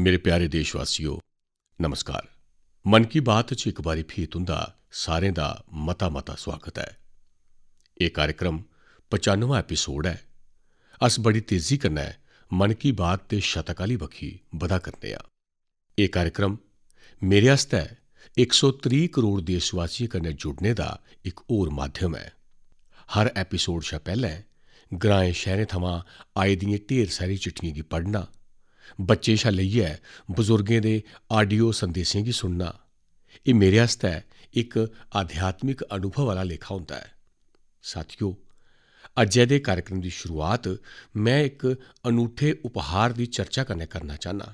ਮੇਰੇ ਪਿਆਰੇ ਦੇਸ਼ਵਾਸੀਓ ਨਮਸਕਾਰ ਮਨ ਕੀ ਬਾਤ 'ਚ ਇੱਕ ਵਾਰੀ ਫੇਰ ਤੁੰਦਾ ਸਾਰਿਆਂ ਦਾ ਮਤਾ-ਮਤਾ ਸਵਾਗਤ ਹੈ ਇਹ ਕਾਰਜਕ੍ਰਮ 95ਵਾਂ ਐਪੀਸੋਡ ਹੈ ਅਸ ਬੜੀ ਤੇਜ਼ੀ ਕਰਨਾ ਹੈ ਮਨ ਕੀ ਬਾਤ ਤੇ ਸ਼ਤਕਾਲੀ ਵਖੀ ਵਧਾ ਕਰਨੇ ਆ ਇਹ ਕਾਰਜਕ੍ਰਮ ਮੇਰੇ ਹਸਤੇ 130 ਕਰੋੜ ਦੇਸ਼ਵਾਸੀਆਂ ਕਨੇ ਜੁੜਨੇ ਦਾ ਇੱਕ ਹੋਰ ਮਾਧਿਅਮ ਹੈ ਹਰ ਐਪੀਸੋਡ ਸ਼ਾ ਪਹਿਲਾਂ ਗ੍ਰਾਂਏ ਸ਼ਹਿਰੇ ਥਵਾ ਆਏ ਦੀਆਂ ਢੇਰ ਸਾਰੀ ਚਿੱਠੀਆਂ ਦੀ ਪੜਨਾ ਬੱਚੇ ਸ਼ਾ ਲਈਏ ਬਜ਼ੁਰਗਾਂ ਦੇ ਆਡੀਓ ਸੰਦੇਸ਼ਾਂ ਕੀ ਸੁਣਨਾ ਇਹ ਮੇਰੇ ਹਸਤੇ ਇੱਕ ਆਧਿਆਤਮਿਕ ਅਨੁਭਵ ਵਾਲਾ ਲੇਖਾ ਹੁੰਦਾ ਹੈ ਸਾਥੀਓ ਅੱਜੇ ਦੇ ਕਾਰਜਕ੍ਰਮ ਦੀ ਸ਼ੁਰੂਆਤ ਮੈਂ ਇੱਕ ਅਨੂਠੇ ਉਪਹਾਰ ਦੀ ਚਰਚਾ ਕਰਨੇ ਕਰਨਾ ਚਾਹਨਾ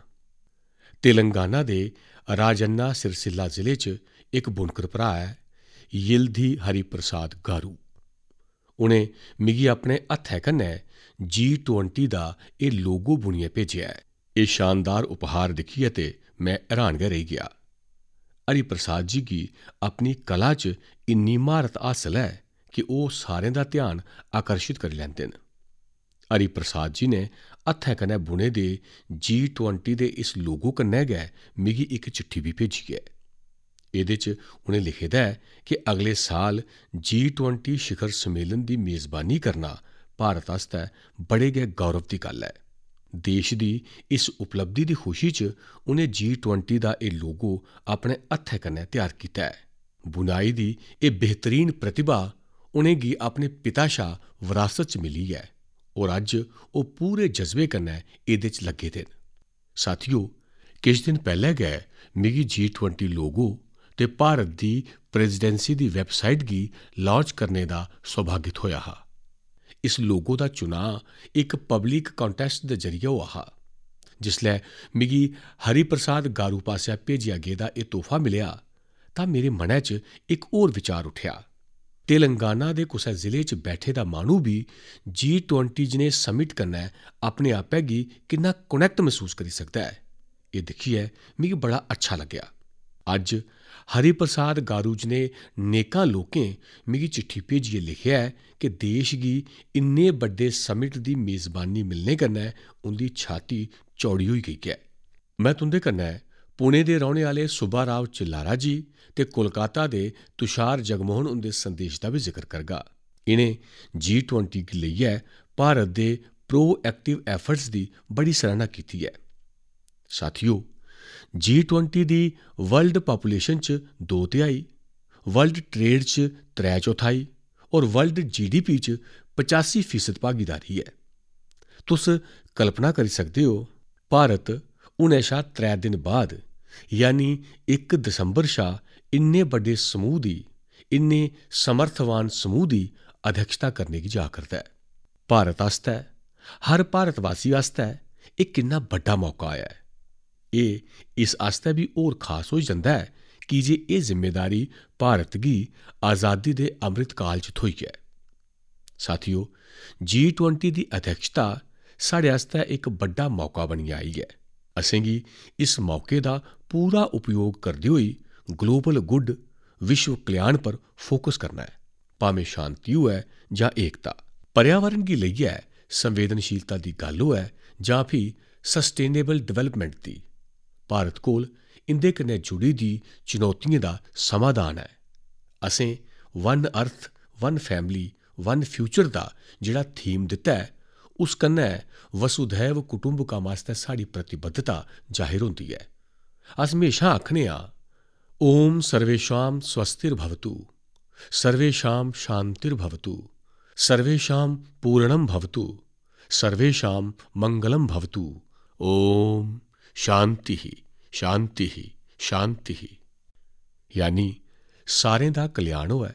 ਤੇਲੰਗਾਨਾ ਦੇ ਰਾਜੰਨਾ ਸਿਰਸਿਲਾ ਜ਼ਿਲ੍ਹੇ 'ਚ ਇੱਕ ਬੁਨਕਰ ਭਰਾ ਹੈ ਯਿਲਧੀ ਹਰੀ ਪ੍ਰਸਾਦ ਗਾਰੂ ਉਹਨੇ ਮਿਗੀ ਆਪਣੇ ਹੱਥੇ ਕੰਨੇ G20 ਦਾ ਇਹ ਲੋਗੋ ਬੁਣੀਏ ਭੇਜਿਆ ਹੈ ਇਹ ਸ਼ਾਨਦਾਰ ਉਪਹਾਰ ਦੇਖੀ ਅਤੇ ਮੈਂ ਹੈਰਾਨ ਰਹਿ ਗਿਆ ਅਰੀ ਪ੍ਰਸਾਦ ਜੀ ਕੀ ਆਪਣੀ ਕਲਾ 'ਚ ਇੰਨੀ ਮਹਾਰਤ ਹਾਸਲ ਹੈ ਕਿ ਉਹ ਸਾਰਿਆਂ ਦਾ ਧਿਆਨ ਆਕਰਸ਼ਿਤ ਕਰ ਲੈਂਦੇ ਨੇ ਅਰੀ ਪ੍ਰਸਾਦ ਜੀ ਨੇ ਅੱਥੇ ਕਨੇ ਬੁਨੇ ਦੇ G20 ਦੇ ਇਸ ਲੋਗੋ ਕਨੇ ਗਏ ਮਿਗੀ ਇੱਕ ਚਿੱਠੀ ਵੀ ਭੇਜੀ ਹੈ ਇਹਦੇ 'ਚ ਉਹਨੇ ਲਿਖਿਆ ਹੈ ਕਿ ਅਗਲੇ ਸਾਲ G20 ਸ਼ਿਖਰ ਸੰਮੇਲਨ ਦੀ ਮੇਜ਼ਬਾਨੀ ਕਰਨਾ ਭਾਰਤ ਵਾਸਤੇ ਬੜੇ ਗੇ ਗੌਰਵ ਦੀ ਗੱਲ ਹੈ ਦੇਸ਼ ਦੀ ਇਸ ਉਪਲਬਧੀ ਦੀ ਖੁਸ਼ੀ 'ਚ ਉਹਨੇ G20 ਦਾ ਇਹ ਲੋਗੋ ਆਪਣੇ ਹੱਥੇ ਕੰਨੇ ਤਿਆਰ ਕੀਤਾ ਹੈ ਬੁਨਾਈ ਦੀ ਇਹ ਬਿਹਤਰੀਨ ਪ੍ਰਤਿਭਾ ਉਹਨੇ ਗੀ ਆਪਣੇ ਪਿਤਾ ਸ਼ਾ ਵਿਰਾਸਤ 'ਚ ਮਿਲੀ ਹੈ ਔਰ ਅੱਜ ਉਹ ਪੂਰੇ ਜਜ਼ਬੇ ਕੰਨੇ ਇਹਦੇ 'ਚ ਲੱਗੇ ਦੇ ਸਾਥੀਓ ਕਿਸ ਦਿਨ ਪਹਿਲੇ ਗਏ ਮਿਗੀ G20 ਲੋਗੋ ਤੇ ਭਾਰਤ ਦੀ ਪ੍ਰੈਜ਼ੀਡੈਂਸੀ ਦੀ ਵੈਬਸਾਈਟ ਗੀ ਲਾਂਚ ਕਰਨੇ ਦਾ ਸੁਭਾਗਿਤ ਹੋਇਆ ਹਾ ਇਸ ਲੋਗੋ ਦਾ ਚੁਣਾ ਇੱਕ ਪਬਲਿਕ ਕੰਟੈਸਟ ਦੇ ਜ਼ਰੀਏ ਹੋਆ ਹਾ ਜਿਸ ਲਈ ਮਿਗੀ ਹਰੀ ਪ੍ਰਸਾਦ ਗਾਰੂ ਪਾਸਿਆ ਭੇਜਿਆ ਗਿਆ ਦਾ ਇਹ ਤੋਹਫਾ ਮਿਲਿਆ ਤਾਂ ਮੇਰੇ ਮਨੇ 'ਚ ਇੱਕ ਹੋਰ ਵਿਚਾਰ ਉੱਠਿਆ ਤੇਲੰਗਾਨਾ ਦੇ ਕੁਸੇ ਜ਼ਿਲ੍ਹੇ 'ਚ ਬੈਠੇ ਦਾ ਮਾਨੂ ਵੀ ਜੀ 20 ਜਿਨੇ ਸਮਿਟ ਕਰਨਾ ਆਪਣੇ ਆਪੇ ਗੀ ਕਿੰਨਾ ਕਨੈਕਟ ਮਹਿਸੂਸ ਕਰੀ ਸਕਦਾ ਹੈ ਇਹ ਦੇਖੀ ਹੈ ਮਿਗੀ ਬੜਾ ਅੱਛਾ ਲੱਗਿਆ ਅੱਜ ਹਰੀ ਪ੍ਰਸਾਦ ਗਾਰੂਜ ਨੇ ਨੇਕਾਂ ਲੋਕਾਂ ਮਿਗੀ ਚਿੱਠੀ ਭੇਜੀ ਲਿਖਿਆ ਹੈ ਕਿ ਦੇਸ਼ ਦੀ ਇੰਨੇ ਵੱਡੇ ਸਮਿਟ ਦੀ ਮੇਜ਼ਬਾਨੀ ਮਿਲਨੇ ਕਰਨਾ ਉਹਦੀ ਛਾਤੀ ਚੌੜੀ ਹੋਈ ਗਈ ਹੈ ਮੈਂ ਤੁੰਦੇ ਕਰਨਾ ਹੈ ਪੁਣੇ ਦੇ ਰਹਿਣ ਵਾਲੇ ਸੁਬਾਰਾਵ ਚਿਲਾਰਾ ਜੀ ਤੇ ਕੋਲਕਾਤਾ ਦੇ ਤੁਸ਼ਾਰ ਜਗਮੋਹਨ ਉਹਦੇ ਸੰਦੇਸ਼ ਦਾ ਵੀ ਜ਼ਿਕਰ ਕਰਗਾ ਇਹਨੇ G20 ਕੀ ਲਈ ਹੈ ਭਾਰਤ ਦੇ ਪ੍ਰੋਐਕਟਿਵ ਐਫਰਟਸ ਦੀ ਬੜੀ ਸਰਾਹਨਾ ਕੀਤੀ ਹੈ ਸਾਥੀਓ G20 ਦੀ ਵਰਲਡ ਪੋਪੂਲੇਸ਼ਨ ਚ 2 3 ਵਰਲਡ ਟ੍ਰੇਡ ਚ 3 4 ਔਰ ਵਰਲਡ ਜੀਡੀਪੀ ਚ 85% ਭਾਗੀਦਾਰੀ ਹੈ ਤੁਸ ਕਲਪਨਾ ਕਰ ਸਕਦੇ ਹੋ ਭਾਰਤ ਉਹਨੇ ਸ਼ਾ 3 ਦਿਨ ਬਾਅਦ ਯਾਨੀ 1 ਦਸੰਬਰ ਸ਼ਾ ਇੰਨੇ ਵੱਡੇ ਸਮੂਹ ਦੀ ਇੰਨੇ ਸਮਰਥਵਾਨ ਸਮੂਹ ਦੀ ਅਧਿਕਸ਼ਤਾ ਕਰਨੇ ਦੀ ਜਾ ਕਰਦਾ ਹੈ ਭਾਰਤ ਹੈ ਹਰ ਭਾਰਤ ਵਾਸੀ ਹੈ ਇਹ ਕਿੰਨਾ ਵੱਡਾ ਮੌਕਾ ਆਇਆ ਹੈ ਇਹ ਇਸ ਆਸਤੇ ਵੀ ਹੋਰ ਖਾਸ ਹੋ ਜਾਂਦਾ ਹੈ ਕਿ ਜੇ ਇਹ ਜ਼ਿੰਮੇਵਾਰੀ ਭਾਰਤ ਦੀ ਆਜ਼ਾਦੀ ਦੇ ਅੰਮ੍ਰਿਤ ਕਾਲ ਚ ਥੋਈ ਹੈ ਸਾਥੀਓ G20 ਦੀ ਅਧਿਕਸ਼ਤਾ ਸਾਡੇ ਆਸਤੇ ਇੱਕ ਵੱਡਾ ਮੌਕਾ ਬਣ ਗਿਆ ਹੈ ਅਸੀਂ ਵੀ ਇਸ ਮੌਕੇ ਦਾ ਪੂਰਾ ਉਪਯੋਗ ਕਰਦੇ ਹੋਏ ਗਲੋਬਲ ਗੁੱਡ ਵਿਸ਼ਵ ਕਲਿਆਣ ਪਰ ਫੋਕਸ ਕਰਨਾ ਹੈ ਭਾਵੇਂ ਸ਼ਾਂਤੀ ਹੋਏ ਜਾਂ ਏਕਤਾ ਪਰਿਆਵਰਣ ਦੀ ਲਈ ਹੈ ਸੰਵੇਦਨਸ਼ੀਲਤਾ ਦੀ ਗੱਲ ਹੋਏ ਜਾਂ ਫਿਰ ਸਸਟੇਨੇਬਲ ਡਿਵੈਲਪਮੈਂਟ ਦੀ भारत कोल इं'दे कन्नै जुड़ी दी चुनौतियों का समाधान है असें one earth one family one future का जोड़ा थीम दिता है उस कन्नै वसुधैव कुटुंबकम आस्तै प्रतिबद्धता जाहिर होती है अस हमेशा आखने आं ओम सर्वेशाम स्वस्तिर्भवतु सर्वेशाम शांतिर्भवतु सर्वेशाम पूर्णम भवतु सर्वेशाम मंगलम भवतु ओम ਸ਼ਾਂਤੀ ਹੀ ਸ਼ਾਂਤੀ ਹੀ ਸ਼ਾਂਤੀ ਹੀ ਯਾਨੀ ਸਾਰੇ ਦਾ ਕਲਿਆਣ ਹੋਵੇ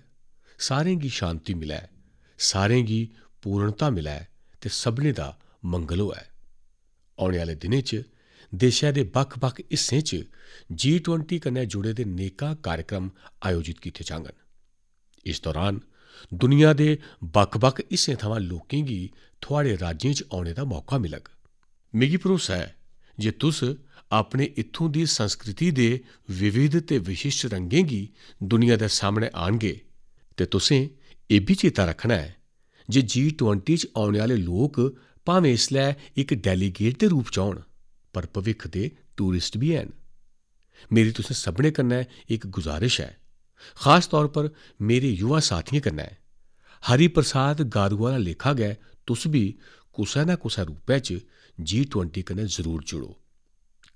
ਸਾਰੇ ਦੀ ਸ਼ਾਂਤੀ ਮਿਲੇ ਸਾਰੇ ਦੀ ਪੂਰਨਤਾ ਮਿਲੇ ਤੇ ਸਭਨੇ ਦਾ ਮੰਗਲ ਹੋਵੇ ਆਉਣ ਵਾਲੇ ਦਿਨੇ 'ਚ ਦੇਸ਼ਾਂ ਦੇ ਬਖ ਬਖ ਹਿੱਸੇ 'ਚ G20 ਕਨੇ ਜੁੜੇ ਦੇ ਨੇਕਾ ਕਾਰਜਕ੍ਰਮ ਆਯੋਜਿਤ ਕੀਤੇ ਜਾਣਗੇ ਇਸ ਦੌਰਾਨ ਦੁਨੀਆ ਦੇ ਬਖ ਬਖ ਹਿੱਸੇ ਥਾਵਾਂ ਲੋਕਾਂ ਦੀ ਤੁਹਾਡੇ ਰਾਜਿਆਂ 'ਚ ਆਉਣੇ ਦਾ ਮੌਕਾ ਮਿਲੇਗਾ ਮਿਗੀ ਭਰੋਸਾ ਹੈ ਜੇ ਤੁਸ ਆਪਣੇ ਇੱਥੋਂ ਦੀ ਸੰਸਕ੍ਰਿਤੀ ਦੇ ਵਿਵਿਧ ਤੇ ਵਿਸ਼ਿਸ਼ਟ ਰੰਗਾਂ ਦੀ ਦੁਨੀਆ ਦੇ ਸਾਹਮਣੇ ਆਣਗੇ ਤੇ ਤੁਸੀਂ ਇਹ ਵੀ ਚੇਤਾ ਰੱਖਣਾ ਹੈ ਜੇ G20 ਚ ਆਉਣ ਵਾਲੇ ਲੋਕ ਭਾਵੇਂ ਇਸ ਲਈ ਇੱਕ ਡੈਲੀਗੇਟ ਦੇ ਰੂਪ ਚ ਆਉਣ ਪਰ ਭਵਿੱਖ ਦੇ ਟੂਰਿਸਟ ਵੀ ਹਨ ਮੇਰੀ ਤੁਸੀਂ ਸਭਨੇ ਕਰਨਾ ਹੈ ਇੱਕ ਗੁਜ਼ਾਰਿਸ਼ ਹੈ ਖਾਸ ਤੌਰ ਪਰ ਮੇਰੇ ਯੁਵਾ ਸਾਥੀਆਂ ਕਰਨਾ ਹੈ ਹਰੀ ਪ੍ਰਸਾਦ ਗਾਦੂਆਲਾ ਲਿਖਾ ਗਿਆ ਤੁਸੀਂ ਵੀ ਕੁਸਾ ਨਾ ਕੁਸਾ ਰੂਪੇ ਚ ਜੀ20 ਕਨੇ ਜ਼ਰੂਰ ਜੁੜੋ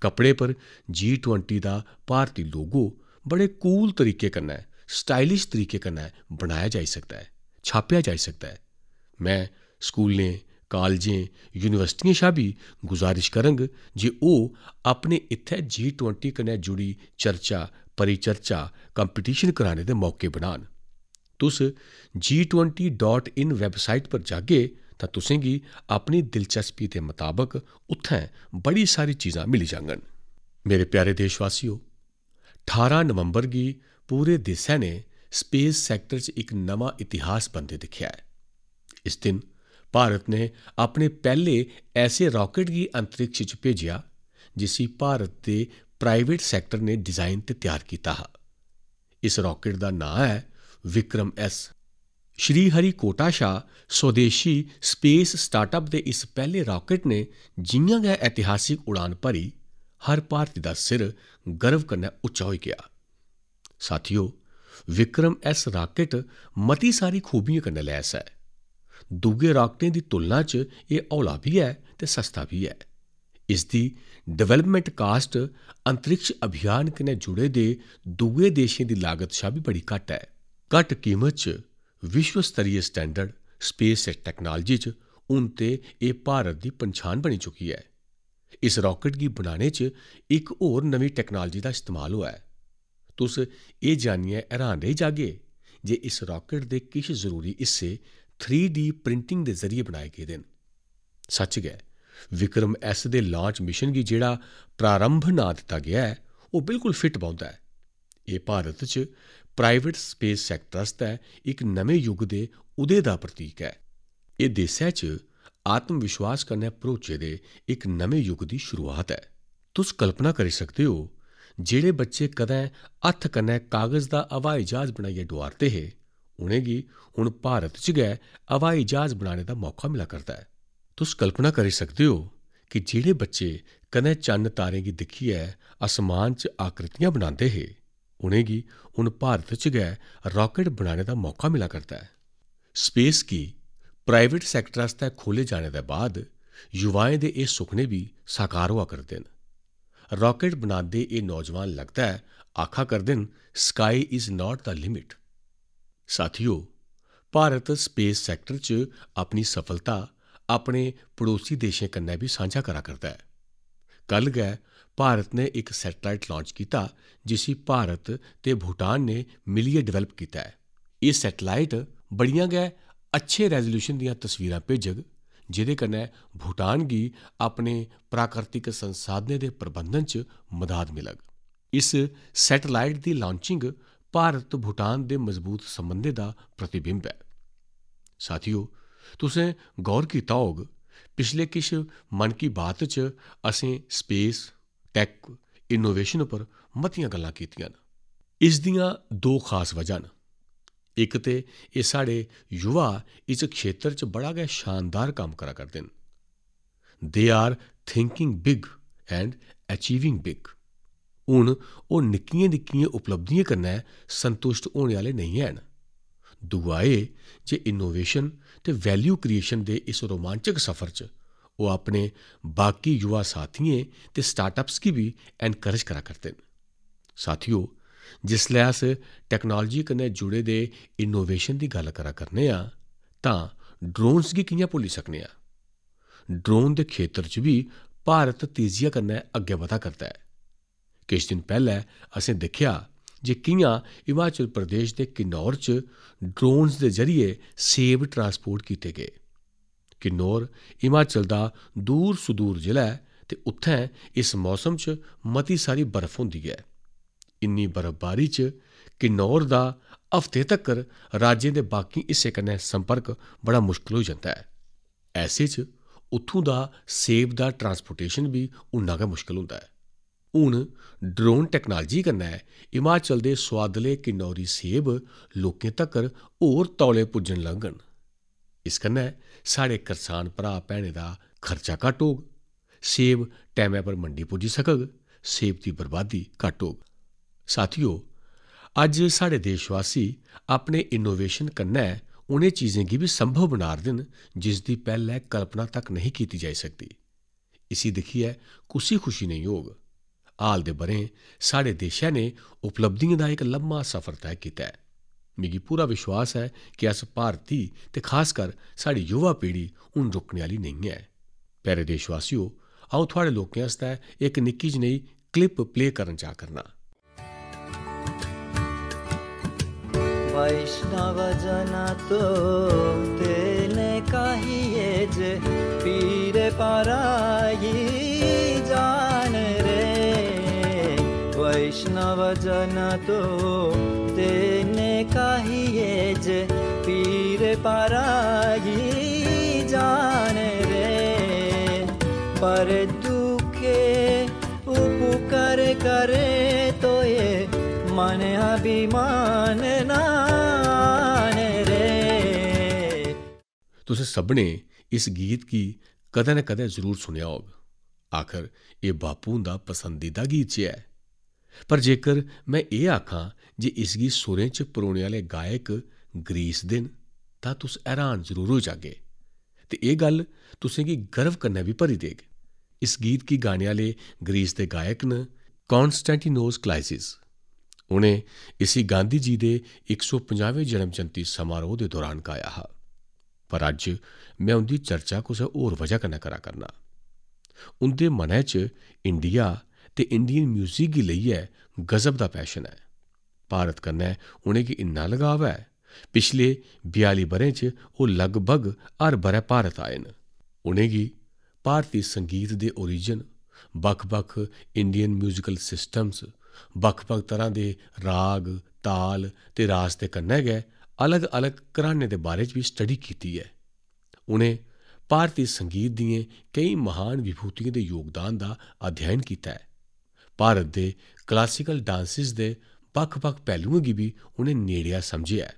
ਕਪੜੇ ਪਰ ਜੀ20 ਦਾ ਭਾਰਤੀ ਲੋਗੋ ਬੜੇ ਕੂਲ ਤਰੀਕੇ ਹੈ ਸਟਾਈਲਿਸ਼ ਤਰੀਕੇ ਕਨੇ ਬਣਾਇਆ ਜਾ ਸਕਦਾ ਹੈ ਛਾਪਿਆ ਜਾ ਸਕਦਾ ਹੈ ਮੈਂ ਸਕੂਲ ਨੇ ਕਾਲਜੇ ਯੂਨੀਵਰਸਿਟੀਆਂ ਸ਼ਾਬੀ ਗੁਜ਼ਾਰਿਸ਼ ਕਰਾਂਗ ਜੇ ਉਹ ਆਪਣੇ ਇੱਥੇ ਜੀ20 ਕਨੇ ਜੁੜੀ ਚਰਚਾ ਪਰਿਚਰਚਾ ਕੰਪੀਟੀਸ਼ਨ ਕਰਾਣੇ ਦੇ ਮੌਕੇ ਬਣਾਣ ਤੁਸੀਂ g20.in ਵੈਬਸਾਈਟ ਪਰ ਜਾ ਕੇ ਤਾਂ ਤੁਸੀਂ ਕੀ ਆਪਣੀ ਦਿਲਚਸਪੀ ਦੇ ਮੁਤਾਬਕ ਉੱਥੇ ਬੜੀ ਸਾਰੀ ਚੀਜ਼ਾਂ ਮਿਲ ਜਾਣਗਣ ਮੇਰੇ ਪਿਆਰੇ ਦੇਸ਼ਵਾਸੀਓ 18 ਨਵੰਬਰ ਦੀ ਪੂਰੇ ਦੇਸ਼ ਨੇ ਸਪੇਸ ਸੈਕਟਰ 'ਚ ਇੱਕ ਨਵਾਂ ਇਤਿਹਾਸ ਬੰਦੇ ਦਿਖਿਆ ਹੈ ਇਸ ਦਿਨ ਭਾਰਤ ਨੇ ਆਪਣੇ ਪਹਿਲੇ ਐਸੇ ਰਾਕਟ ਦੀ ਅੰਤਰਿਕਸ਼ 'ਚ ਭੇਜਿਆ ਜਿਸੀ ਭਾਰਤ ਦੇ ਪ੍ਰਾਈਵੇਟ ਸੈਕਟਰ ਨੇ ਡਿਜ਼ਾਈਨ ਤੇ ਤਿਆਰ ਕੀਤਾ ਹੈ ਇਸ ਰਾਕਟ ਦਾ ਨਾਮ ਹੈ ਵਿਕਰਮ ਐਸ ਸ਼੍ਰੀ ਕੋਟਾ ਸ਼ਾ ਸੋਦੇਸ਼ੀ ਸਪੇਸ ਸਟਾਰਟਅਪ ਦੇ ਇਸ ਪਹਿਲੇ ਰਾਕਟ ਨੇ ਜਿੰਨਾਂ ਗਏ ਇਤਿਹਾਸਿਕ ਉਡਾਨ ਭਰੀ ਹਰ ਭਾਰਤੀ ਦਾ ਸਿਰ ਗਰਵ ਕਰਨਾ ਉੱਚਾ ਹੋ ਗਿਆ ਸਾਥੀਓ ਵਿਕਰਮ ਐਸ ਰਾਕਟ ਮਤੀ ਸਾਰੀ ਖੂਬੀਆਂ ਕਰਨ ਲੈਸ ਹੈ ਦੂਗੇ ਰਾਕਟਾਂ ਦੀ ਤੁਲਨਾ 'ਚ ਇਹ ਔਲਾ ਵੀ ਹੈ ਤੇ ਸਸਤਾ ਵੀ ਹੈ ਇਸ ਦੀ ਡਿਵੈਲਪਮੈਂਟ ਕਾਸਟ ਅੰਤਰਿਕਸ਼ ਅਭਿਆਨ ਕਨੇ ਜੁੜੇ ਦੇ ਦੂਗੇ ਦੇਸ਼ਾਂ ਦੀ ਲਾਗਤ ਸ਼ਾ ਵੀ ਬੜੀ ਘੱਟ ਹੈ ਘੱਟ ਕੀਮਤ 'ਚ ਵਿਸ਼ਵ ਸਤਰੀਏ ਸਟੈਂਡਰਡ ਸਪੇਸ ਐਂਡ ਟੈਕਨੋਲੋਜੀ ਚ ਉਨ ਤੇ ਇਹ ਭਾਰਤ ਦੀ ਪਛਾਣ ਬਣੀ ਚੁੱਕੀ ਹੈ ਇਸ ਰਾਕਟ ਦੀ ਬਣਾਉਣੇ ਚ ਇੱਕ ਹੋਰ ਨਵੀਂ ਟੈਕਨੋਲੋਜੀ ਦਾ ਇਸਤੇਮਾਲ ਹੋਇਆ ਹੈ ਤੁਸ ਇਹ ਜਾਣੀਏ ਹੈਰਾਨ ਰਹਿ ਜਾਗੇ ਜੇ ਇਸ ਰਾਕਟ ਦੇ ਕਿਛ ਜ਼ਰੂਰੀ ਹਿੱਸੇ 3D ਪ੍ਰਿੰਟਿੰਗ ਦੇ ਜ਼ਰੀਏ ਬਣਾਏ ਗਏ ਦਿਨ ਸੱਚ ਹੈ ਵਿਕਰਮ ਐਸ ਦੇ ਲਾਂਚ ਮਿਸ਼ਨ ਦੀ ਜਿਹੜਾ ਪ੍ਰਾਰੰਭ ਨਾ ਦਿੱਤਾ ਗਿਆ ਉਹ ਬਿਲਕੁਲ ਫਿੱਟ ਬੌਂਦਾ ਹੈ ਇਹ ਭਾਰਤ ਚ ਪ੍ਰਾਈਵੇਟ ਸਪੇਸ ਸੈਕਟਰ ਦਾ ਇੱਕ ਨਵੇਂ ਯੁੱਗ ਦੇ ਉਦੇ ਦਾ ਪ੍ਰਤੀਕ ਹੈ ਇਹ ਦੇਸ਼ਾਂ 'ਚ ਆਤਮ ਵਿਸ਼ਵਾਸ ਕਰਨੇ ਭਰੋਚੇ ਦੇ ਇੱਕ ਨਵੇਂ ਯੁੱਗ ਦੀ ਸ਼ੁਰੂਆਤ ਹੈ ਤੁਸੀਂ ਕਲਪਨਾ ਕਰ ਸਕਦੇ ਹੋ ਜਿਹੜੇ ਬੱਚੇ ਕਦੇ ਹੱਥ ਕਨੇ ਕਾਗਜ਼ ਦਾ ਹਵਾਈ ਜਹਾਜ਼ ਬਣਾਈਏ ਡਵਾਰਤੇ ਹੈ ਉਨੇਗੀ ਹੁਣ ਭਾਰਤ 'ਚ ਗਏ ਹਵਾਈ ਜਹਾਜ਼ ਬਣਾਉਣੇ ਦਾ ਮੌਕਾ ਮਿਲਾ ਕਰਦਾ ਹੈ ਤੁਸੀਂ ਕਲਪਨਾ ਕਰ ਸਕਦੇ ਹੋ ਕਿ ਜਿਹੜੇ ਬੱਚੇ ਕਦੇ ਚੰਨ ਤਾਰੇ ਦੀ ਦਿੱਖੀ ਹੈ ਅਸਮਾਨ 'ਚ ਆਕ੍ਰਿਤੀਆਂ ਬਣਾਉਂਦੇ ਹੈ ਉਨੇਗੀ ਉਹਨ ਭਾਰਤ ਚ ਗਏ ਰਾਕਟ ਬਣਾਉਣੇ ਦਾ ਮੌਕਾ ਮਿਲਾ ਕਰਦਾ ਹੈ ਸਪੇਸ ਕੀ ਪ੍ਰਾਈਵੇਟ ਸੈਕਟਰ ਅਸਤੇ ਖੋਲੇ ਜਾਣੇ ਦੇ ਬਾਅਦ ਯੁਵਾਏ ਦੇ ਇਹ ਸੁਪਨੇ ਵੀ ਸਾਕਾਰ ਹੋਆ ਕਰਦੇ ਨੇ ਰਾਕਟ ਬਣਾਦੇ ਇਹ ਨੌਜਵਾਨ ਲੱਗਦਾ ਹੈ ਆਖਾ ਕਰਦੇ ਨੇ sky is not the limit ਸਾਥੀਓ ਭਾਰਤ ਸਪੇਸ ਸੈਕਟਰ ਚ ਆਪਣੀ ਸਫਲਤਾ ਆਪਣੇ ਪੜੋਸੀ ਦੇਸ਼ਾਂ ਕੰਨੇ ਵੀ ਸਾਂਝਾ ਕਰਾ ਕਰਦਾ ਹੈ ਕੱਲ ਗਏ ਭਾਰਤ ਨੇ ਇੱਕ ਸੈਟੇਲਾਈਟ ਲਾਂਚ ਕੀਤਾ ਜਿਸੀ ਭਾਰਤ ਤੇ ਭੂਟਾਨ ਨੇ ਮਿਲੀਏ ਡਿਵੈਲਪ ਕੀਤਾ ਹੈ ਇਹ ਸੈਟੇਲਾਈਟ ਬੜੀਆਂ ਗਏ ਅੱਛੇ ਰੈਜ਼ੋਲੂਸ਼ਨ ਦੀਆਂ ਤਸਵੀਰਾਂ ਭੇਜਗ ਜਿਹਦੇ ਕਨੇ ਭੂਟਾਨ ਗੀ ਆਪਣੇ ਪ੍ਰਾਕਿਰਤਿਕ ਸੰਸਾਧਨੇ ਦੇ ਪ੍ਰਬੰਧਨ 'ਚ ਮਦਦ ਮਿਲਗ ਇਸ ਸੈਟੇਲਾਈਟ ਦੀ ਲਾਂਚਿੰਗ ਭਾਰਤ ਭੂਟਾਨ ਦੇ ਮਜ਼ਬੂਤ ਸੰਬੰਧੇ ਦਾ ਪ੍ਰਤੀਬਿੰਬ ਹੈ ਸਾਥੀਓ ਤੁਸੀਂ ਗੌਰ ਕੀਤਾ ਹੋਗ ਪਿਛਲੇ ਕਿਸ਼ ਮਨ ਕੀ ਬਾਤ 'ਚ ਅਸੀਂ ਸਪੇਸ ਟੈਕ ਇਨੋਵੇਸ਼ਨ ਉੱਪਰ ਮਤੀਆਂ ਗੱਲਾਂ ਕੀਤੀਆਂ ਨੇ ਇਸ ਦੀਆਂ ਦੋ ਖਾਸ ਵਜ੍ਹਾ ਨੇ ਇੱਕ ਤੇ ਇਹ ਸਾਡੇ ਯੁਵਾ ਇਸ ਖੇਤਰ 'ਚ ਬੜਾ ਗਏ ਸ਼ਾਨਦਾਰ ਕੰਮ ਕਰਾ ਕਰਦੇ ਨੇ they are thinking big and achieving big ਹੁਣ ਉਹ ਨਿੱਕੀਆਂ ਨਿੱਕੀਆਂ ਉਪਲਬਧੀਆਂ ਕਰਨਾ ਸੰਤੁਸ਼ਟ ਹੋਣ ਵਾਲੇ ਨਹੀਂ ਹਨ ਦੁਆਏ ਜੇ ਇਨੋਵੇਸ਼ਨ ਤੇ ਵੈਲਿਊ ਕ੍ਰੀਏਸ਼ਨ ਦੇ ਇਸ ਰੋਮਾਂਚਕ ਸਫ਼ਰ 'ਚ ਉਹ ਆਪਣੇ ਬਾਕੀ ਯੁਵਾ ਸਾਥੀਆਂ ਤੇ ਸਟਾਰਟਅਪਸ ਕੀ ਵੀ ਐਨਕਰੇਜ ਕਰਾ ਕਰਦੇ ਨੇ ਸਾਥੀਓ ਜਿਸ ਲਿਆਸ ਟੈਕਨੋਲੋਜੀ ਕਨੇ ਜੁੜੇ ਦੇ ਇਨੋਵੇਸ਼ਨ ਦੀ ਗੱਲ ਕਰਾ ਕਰਨੇ ਆ ਤਾਂ ਡਰੋਨਸ ਕੀ ਕਿੰਨਾ ਭੁੱਲੀ ਸਕਨੇ ਆ ਡਰੋਨ ਦੇ ਖੇਤਰ ਚ ਵੀ ਭਾਰਤ ਤੇਜ਼ੀਆ ਕਰਨਾ ਅੱਗੇ ਵਧਾ ਕਰਦਾ ਹੈ ਕਿਸ ਦਿਨ ਪਹਿਲਾਂ ਅਸੀਂ ਦੇਖਿਆ ਜੇ ਕਿਹਾਂ ਹਿਮਾਚਲ ਪ੍ਰਦੇਸ਼ ਦੇ ਕਿਨੌਰ ਚ ਡਰੋਨਸ ਦੇ ਜ਼ਰੀਏ ਸੇਵ ਟਰਾਂਸਪੋਰਟ ਕੀਤੇ ਗਏ ਕਿਨੌਰ ਹਿਮਾਚਲ ਦਾ ਦੂਰ ਸੁਦੂਰ ਜ਼ਿਲ੍ਹਾ ਹੈ ਤੇ ਉੱਥੇ ਇਸ ਮੌਸਮ 'ਚ ਮਤੀ ਸਾਰੀ ਬਰਫ਼ ਹੁੰਦੀ ਹੈ ਇੰਨੀ ਬਰਫ਼ਬਾਰੀ 'ਚ ਕਿਨੌਰ ਦਾ ਹਫ਼ਤੇ ਤੱਕ ਰਾਜੇ ਦੇ ਬਾਕੀ ਹਿੱਸੇ ਕਨੇ ਸੰਪਰਕ ਬੜਾ ਮੁਸ਼ਕਲ ਹੋ ਜਾਂਦਾ ਹੈ ਐਸੇ 'ਚ ਉੱਥੋਂ ਦਾ ਸੇਬ ਦਾ ਟਰਾਂਸਪੋਰਟੇਸ਼ਨ ਵੀ ਉਨਾ ਕਾ ਮੁਸ਼ਕਲ ਹੁੰਦਾ ਹੈ ਹੁਣ ਡਰੋਨ ਟੈਕਨੋਲੋਜੀ ਕਰਨਾ ਹੈ ਹਿਮਾਚਲ ਦੇ ਸਵਾਦਲੇ ਕਿਨੌਰੀ ਸੇਬ ਲੋਕਾਂ ਤੱਕ ਹੋਰ ਤੌਲੇ ਪੁੱਜਣ ਲੱਗਣ ਇਸ ਕੰਨੇ ਸਾਡੇ ਕਿਸਾਨ ਭਰਾ ਭੈਣੇ ਦਾ ਖਰਚਾ ਘਟ ਹੋਗ ਸੇਬ ਟਾਈਮੇ ਪਰ ਮੰਡੀ ਪੁੱਜ ਸਕਗ ਸੇਬ ਦੀ ਬਰਬਾਦੀ ਘਟ ਸਾਥੀਓ ਅੱਜ ਸਾਡੇ ਦੇਸ਼ ਵਾਸੀ ਆਪਣੇ ਇਨੋਵੇਸ਼ਨ ਕੰਨੇ ਉਹਨੇ ਚੀਜ਼ਾਂ ਕੀ ਵੀ ਸੰਭਵ ਬਣਾ ਰਦਨ ਜਿਸ ਦੀ ਪਹਿਲਾਂ ਕਲਪਨਾ ਤੱਕ ਨਹੀਂ ਕੀਤੀ ਜਾ ਸਕਦੀ ਇਸੀ ਹੈ ਕੁਸੀ ਖੁਸ਼ੀ ਨਹੀਂ ਹੋਗ ਆਲ ਦੇ ਬਰੇ ਸਾਡੇ ਦੇਸ਼ਾਂ ਨੇ ਉਪਲਬਧੀਆਂ ਦਾ ਇੱਕ ਲੰਮਾ ਸਫ਼ਰ ਤੈਅ ਕੀਤਾ ਹੈ मिगी पूरा विश्वास है कि अस भारती ते खासकर साढ़ी युवा पीढ़ी हून रुकने आह्ली नेईं ऐ प्यारे देशवासियो अ'ऊं थुआढ़े लोकें आस्तै इक निक्की जनेही क्लिप प्ले करन जा करना वैष्णव जना तो तेने कहिए पीर पराई जान रे वैष्णव जन तो तेने जे पीर परागी जाने रे पर दुखे उपकर करे तो ये मन अभिमान नाने रे ਤੁਸੀਂ ਸਭਨੇ ਇਸ ਗੀਤ ਕੀ ਕਦੇ ਨਾ ਕਦੇ ਜ਼ਰੂਰ ਸੁਣਿਆ ਹੋਗਾ ਆਖਰ ਇਹ ਬਾਪੂ ਦਾ ਪਸੰਦੀਦਾ ਗੀਤ ਹੈ ਪਰ ਜੇਕਰ ਮੈਂ ਇਹ ਆਖਾਂ ਜੇ ਇਸ ਗੀ ਸੁਰੇ ਚ ਪੁਰਾਣੇ ਵਾਲੇ ਗਾਇਕ ग्रीस दे न तां तुस हैरान जरूर होई जागे ते एह् गल्ल तुसेंगी गर्व कन्नै बी भरी देग इस गीत गी गाने आह्ले ग्रीस दे गायक न कॉन्स्टेंटिनोस क्लाइसिस उ'नें इसी गांधी जी दे इक सौ पंजाहवें जन्म जयंती समारोह दे दौरान गाया हा पर अज्ज में उंदी चर्चा कुसै होर वजह कन्नै करा करना उंदे मनै च इंडिया ते इंडियन म्यूजिक गी लेइयै गजब दा पैशन ऐ भारत कन्नै उ'नेंगी इन्ना लगाव ऐ पिछले बयाली ब'रें च ओह् लगभग हर ब'रै भारत आए न। उ'नेंगी भारती संगीत दे ओरिजिन, बक्ख-बक्ख इंडियन म्यूजिकल सिस्टम्स, बक्ख-बक्ख तरहां दे राग, ताल ते रास दे कन्नै गै अलग-अलग घरानें दे बारे च बी स्टडी कीती ऐ। उ'नें भारती संगीत दियें केईं महान विभूतियें दे योगदान दा अध्ययन कीता ऐ। भारत दे क्लासिकल डांसिस दे बक्ख-बक्ख पैह्लुएं गी बी उ'नें नेड़ेआ समझेआ ऐ।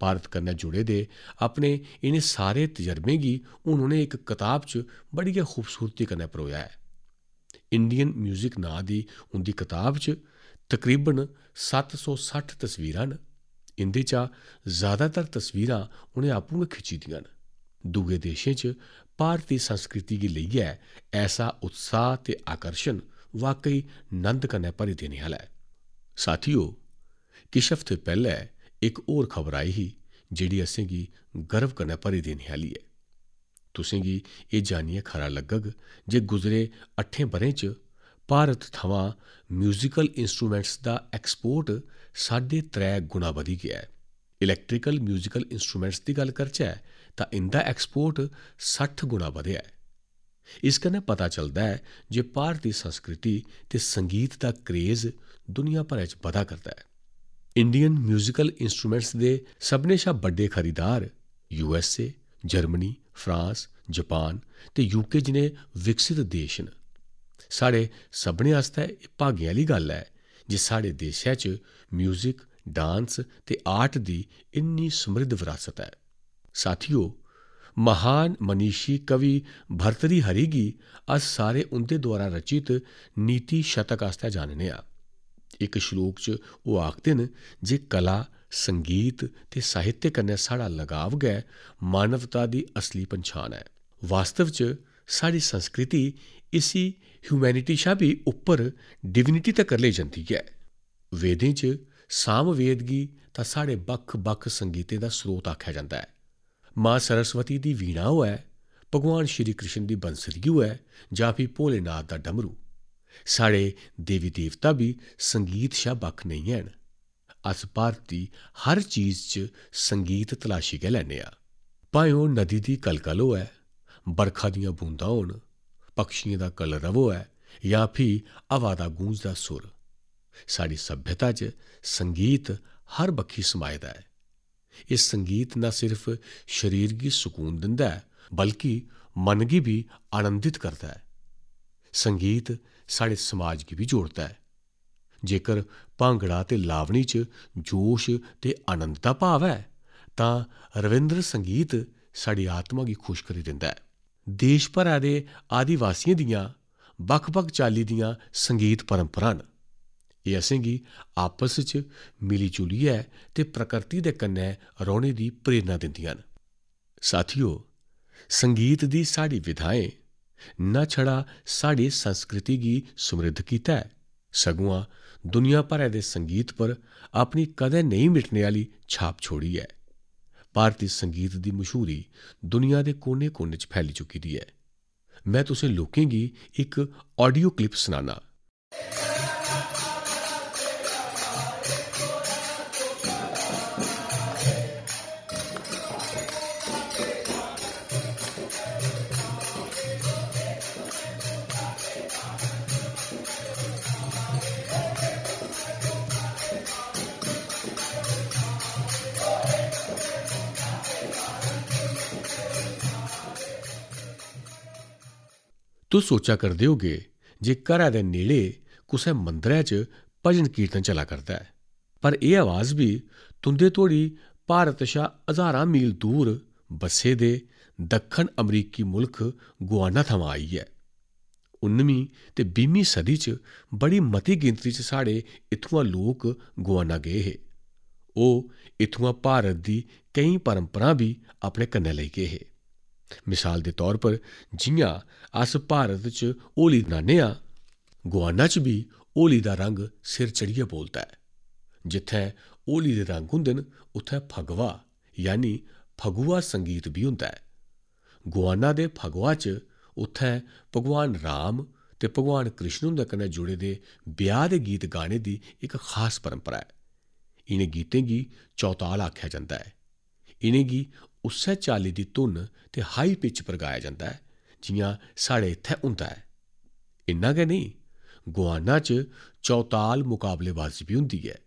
ਭਾਰਤ ਕਨੇ ਜੁੜੇ ਦੇ ਆਪਣੇ ਇਹਨੇ ਸਾਰੇ ਤਜਰਬੇ ਕੀ ਉਹਨਾਂ ਨੇ ਇੱਕ ਕਿਤਾਬ ਚ ਬੜੀ ਹੀ ਖੂਬਸੂਰਤੀ ਕਨੇ ਪਰੋਇਆ ਹੈ ਇੰਡੀਅਨ 뮤직 ਨਾਂ ਦੀ ਉਹਦੀ ਕਿਤਾਬ ਚ ਤਕਰੀਬਨ 760 ਤਸਵੀਰਾਂ ਨ ਇੰਦੇ ਚ ਜ਼ਿਆਦਾਤਰ ਤਸਵੀਰਾਂ ਉਹਨੇ ਆਪੂ ਨੇ ਖਿੱਚੀਆਂ ਨੇ ਦੂਗੇ ਦੇਸ਼ੇ ਚ ਭਾਰਤੀ ਸੰਸਕ੍ਰਿਤੀ ਕੀ ਲਈ ਹੈ ਐਸਾ ਉਤਸ਼ਾਹ ਤੇ ਆਕਰਸ਼ਣ ਵਾਕਈ ਨੰਦ ਕਨੇ ਭਰੀ ਦੇਣੇ ਹਲਾ ਸਾਥੀਓ ਕਿਸ਼ਫਤ ਪਹਿਲੇ एक और खबर आई ही जेह्ड़ी असेंगी गर्व कन्नै भरी देने आह्ली ऐ तुसेंगी एह् जानियै खरा लग्गग जे गुजरे अट्ठें ब'रें च भारत थमां म्यूजिकल इंस्ट्रूमेंट्स दा एक्सपोर्ट साढे त्रै गुणा बधी गेआ ऐ इलैक्ट्रिकल म्यूजिकल इंस्ट्रूमेंट्स दी गल्ल करचै तां इंदा एक्सपोर्ट सट्ठ गुणा बधेआ ऐ इस कन्नै पता चलदा ऐ जे भारती संस्कृति ते संगीत दा क्रेज दुनिया भरै च बधा करदा ऐ इंडियन म्यूजिकल इंस्ट्रूमेंट्स दे सभनें शा बड्डे खरीदार यूऐस्सए, जर्मनी, फ्रांस, जापान ते यूके जनेह् विकसत देश न। साढ़े सभनें आस्तै एह् भागें आह्ली गल्ल ऐ जे साढ़े देशै च म्यूजिक, डांस ते आर्ट दी इन्नी समृद्ध विरासत ऐ। साथियो महान मनीशी कवि भर्तृहरि गी अस सारे उं'दे द्वारा रचित नीति शतक आस्तै जानने आं। ਇੱਕ ਸ਼ਲੋਕ 'ਚ ਉਹ ਆਖਦੇ ਨੇ ਜੇ ਕਲਾ ਸੰਗੀਤ ਤੇ ਸਾਹਿਤ ਕਨੇ ਸਾੜਾ ਲਗਾਵ ਗਏ ਮਾਨਵਤਾ ਦੀ ਅਸਲੀ ਪਛਾਣ ਹੈ ਵਾਸਤਵ 'ਚ ਸਾਡੀ ਸੰਸਕ੍ਰਿਤੀ ਇਸੀ ਹਿਊਮੈਨਿਟੀ ਸ਼ਾ ਵੀ ਉੱਪਰ ਡਿਵਿਨਿਟੀ ਤੱਕ ਲੈ ਜਾਂਦੀ ਹੈ ਵੇਦਾਂ 'ਚ ਸਾਮਵੇਦਗੀ ਤਾਂ ਸਾਡੇ ਬਖ ਬਖ ਸੰਗੀਤੇ ਦਾ ਸਰੋਤ ਆਖਿਆ ਜਾਂਦਾ ਹੈ ਮਾਂ ਸਰਸਵਤੀ ਦੀ ਵੀਣਾ ਹੋਇਆ ਭਗਵਾਨ ਸ਼੍ਰੀ ਕ੍ਰਿਸ਼ਨ ਦੀ ਬੰਸਰੀ ਹੋਇਆ ਜਾਂ ਫਿਰ ਭੋਲੇਨਾਥ ਦਾ ਡਮਰੂ ਸਾਰੇ ਦੇਵੀ ਦੇਵਤਾ ਵੀ ਸੰਗੀਤ ਸ਼ਬਕ ਨਹੀਂ ਹੈ ਅਸ ਭਾਰਤੀ ਹਰ ਚੀਜ਼ 'ਚ ਸੰਗੀਤ ਤਲਾਸ਼ੀ ਕੇ ਲੈਨੇ ਆ ਭਾਵੇਂ ਉਹ ਨਦੀ ਦੀ ਕਲਕਲੋ ਹੈ ਬਰਖਾ ਦੀਆਂ ਬੂੰਦਾਂ ਹੋਣ ਪੰਛੀਆਂ ਦਾ ਕਲਰ ਰਵੋ ਹੈ ਜਾਂ ਫੀ ਹਵਾ ਦਾ ਗੂੰਜਦਾ ਸੁਰ ਸਾਡੀ ਸਭਿਅਤਾ 'ਚ ਸੰਗੀਤ ਹਰ ਬਖੀ ਸਮਾਇਦਾ ਹੈ ਇਸ ਸੰਗੀਤ ਨਾ ਸਿਰਫ ਸਰੀਰ ਨੂੰ ਸਕੂਨ ਦਿੰਦਾ ਹੈ ਬਲਕਿ ਮਨ ਨੂੰ ਵੀ ਆਨੰਦਿਤ ਕਰਦਾ ਹੈ ਸੰਗੀਤ ਸਾਡੇ ਸਮਾਜ ਕੀ ਵੀ ਜੋੜਦਾ ਹੈ ਜੇਕਰ ਭੰਗੜਾ ਤੇ ਲਾਵਣੀ 'ਚ ਜੋਸ਼ ਤੇ ਆਨੰਦ ਦਾ ਭਾਵ ਹੈ ਤਾਂ ਰਵਿੰਦਰ ਸੰਗੀਤ ਸਾਡੀ ਆਤਮਾ ਦੀ ਖੁਸ਼ਕਰੀ ਦਿੰਦਾ ਹੈ ਦੇਸ਼ ਭਰ ਦੇ ਆਦੀਵਾਸੀਆਂ ਦੀਆਂ ਬਖ-ਬਖ ਚਾਲੀ ਦੀਆਂ ਸੰਗੀਤ ਪਰੰਪਰਾ ਹਨ ਇਹ ਕੀ ਆਪਸ ਵਿੱਚ ਮਿਲੀ ਜੁਲੀ ਹੈ ਤੇ ਪ੍ਰਕਿਰਤੀ ਦੇ ਕੰਨੇ ਰੋਣੇ ਦੀ ਪ੍ਰੇਰਣਾ ਦਿੰਦੀਆਂ ਹਨ ਸਾਥੀਓ ਸੰਗੀਤ ਦੀ ਸਾਡੀ ਵਿਧਾਏ ਨਾ ਛੜਾ ਸਾਡੀ ਸੰਸਕ੍ਰਿਤੀ ਦੀ ਸਮਰਿੱਧ ਕੀਤਾ ਹੈ ਸਗੂਆ ਦੁਨੀਆ ਭਰ ਦੇ ਸੰਗੀਤ ਪਰ ਆਪਣੀ ਕਦੇ ਨਹੀਂ ਮਿਟਣੇ ਵਾਲੀ ਛਾਪ ਛੋੜੀ ਹੈ ਭਾਰਤੀ ਸੰਗੀਤ ਦੀ ਮਸ਼ਹੂਰੀ ਦੁਨੀਆ ਦੇ ਕੋਨੇ-ਕੋਨੇ 'ਚ ਫੈਲੀ ਚੁੱਕੀ ਦੀ ਹੈ ਮੈਂ ਤੁਸੇ ਲੋਕਾਂ ਦੀ ਇੱਕ ਆਡੀਓ ਕਲਿੱਪ ਸੁਣਾਣਾ ਤੂੰ ਸੋਚਿਆ ਕਰਦੇ ਹੋਗੇ ਜੇ ਘਰਾਂ ਦੇ ਨੇੜੇ ਕਿਸੇ ਮੰਦਰਾਂ 'ਚ ਭਜਨ ਕੀਰਤਨ ਚਲਾ ਕਰਦਾ ਹੈ ਪਰ ਇਹ ਆਵਾਜ਼ ਵੀ ਤੁੰਦੇ ਤੋੜੀ ਭਾਰਤ ਸ਼ਾ ਹਜ਼ਾਰਾਂ ਮੀਲ ਦੂਰ ਬਸੇ ਦੇ ਦੱਖਣ ਅਮਰੀਕੀ ਮੁਲਕ ਗੁਆਨਾ ਥਮਾ ਆਈ ਹੈ 19ਵੀਂ ਤੇ 20ਵੀਂ ਸਦੀ 'ਚ ਬੜੀ ਮਤੀ ਗਿਣਤੀ 'ਚ ਸਾਡੇ ਇਥੋਂ ਲੋਕ ਗੁਆਨਾ ਗਏ ਹੈ ਉਹ ਇਥੋਂ ਭਾਰਤ ਦੀ ਕਈ ਪਰੰਪਰਾ ਵੀ ਆਪਣੇ ਕੰਨੇ ਲੈ ਕੇ ਹੈ ਮਿਸਾਲ ਦੇ ਤੌਰ ਪਰ ਜਿਉਂ ਅਸ ਭਾਰਤ 'ਚ ਓਲੀ ਮਨਾਉਂਦੇ ਆ ਗੁਆਨਾ 'ਚ ਵੀ ਓਲੀ ਦਾ ਰੰਗ ਸਿਰ ਚੜੀਏ ਬੋਲਦਾ ਹੈ ਜਿੱਥੇ ਓਲੀ ਦੇ ਰੰਗ ਹੁੰਦੇ ਨੇ ਉਥੇ ਫਗਵਾ ਯਾਨੀ ਫਗਵਾ ਸੰਗੀਤ ਵੀ ਹੁੰਦਾ ਹੈ ਗੁਆਨਾ ਦੇ ਫਗਵਾ 'ਚ ਉਥੇ ਭਗਵਾਨ ਰਾਮ ਤੇ ਭਗਵਾਨ ਕ੍ਰਿਸ਼ਨ ਦੇ ਕਨੇ ਜੁੜੇ ਦੇ ਵਿਆਹ ਦੇ ਗੀਤ ਗਾਣੇ ਦੀ ਇੱਕ ਖਾਸ ਪਰੰਪਰਾ ਹੈ ਇਹਨੇ ਗੀਤੇ ਕੀ ਚੌਤਾਲ ਆਖਿਆ ਜਾਂਦਾ ਹੈ ਇਹਨੇ ਕੀ ਉਸੇ ਚਾਲੀ ਦੀ ਧੁਨ ਤੇ ਹਾਈ ਪਿਚ ਪ੍ਰਗਾਇਆ ਜਾਂਦਾ ਹੈ ਜਿਵੇਂ ਸਾਡੇ ਇੱਥੇ ਹੁੰਦਾ ਹੈ ਇੰਨਾ ਕਿ ਨਹੀਂ ਗੁਆਨਾ ਚ ਚੌਤਾਲ ਮੁਕਾਬਲੇ ਮੁਕਾਬਲੇਬਾਜ਼ੀ ਵੀ ਹੁੰਦੀ ਹੈ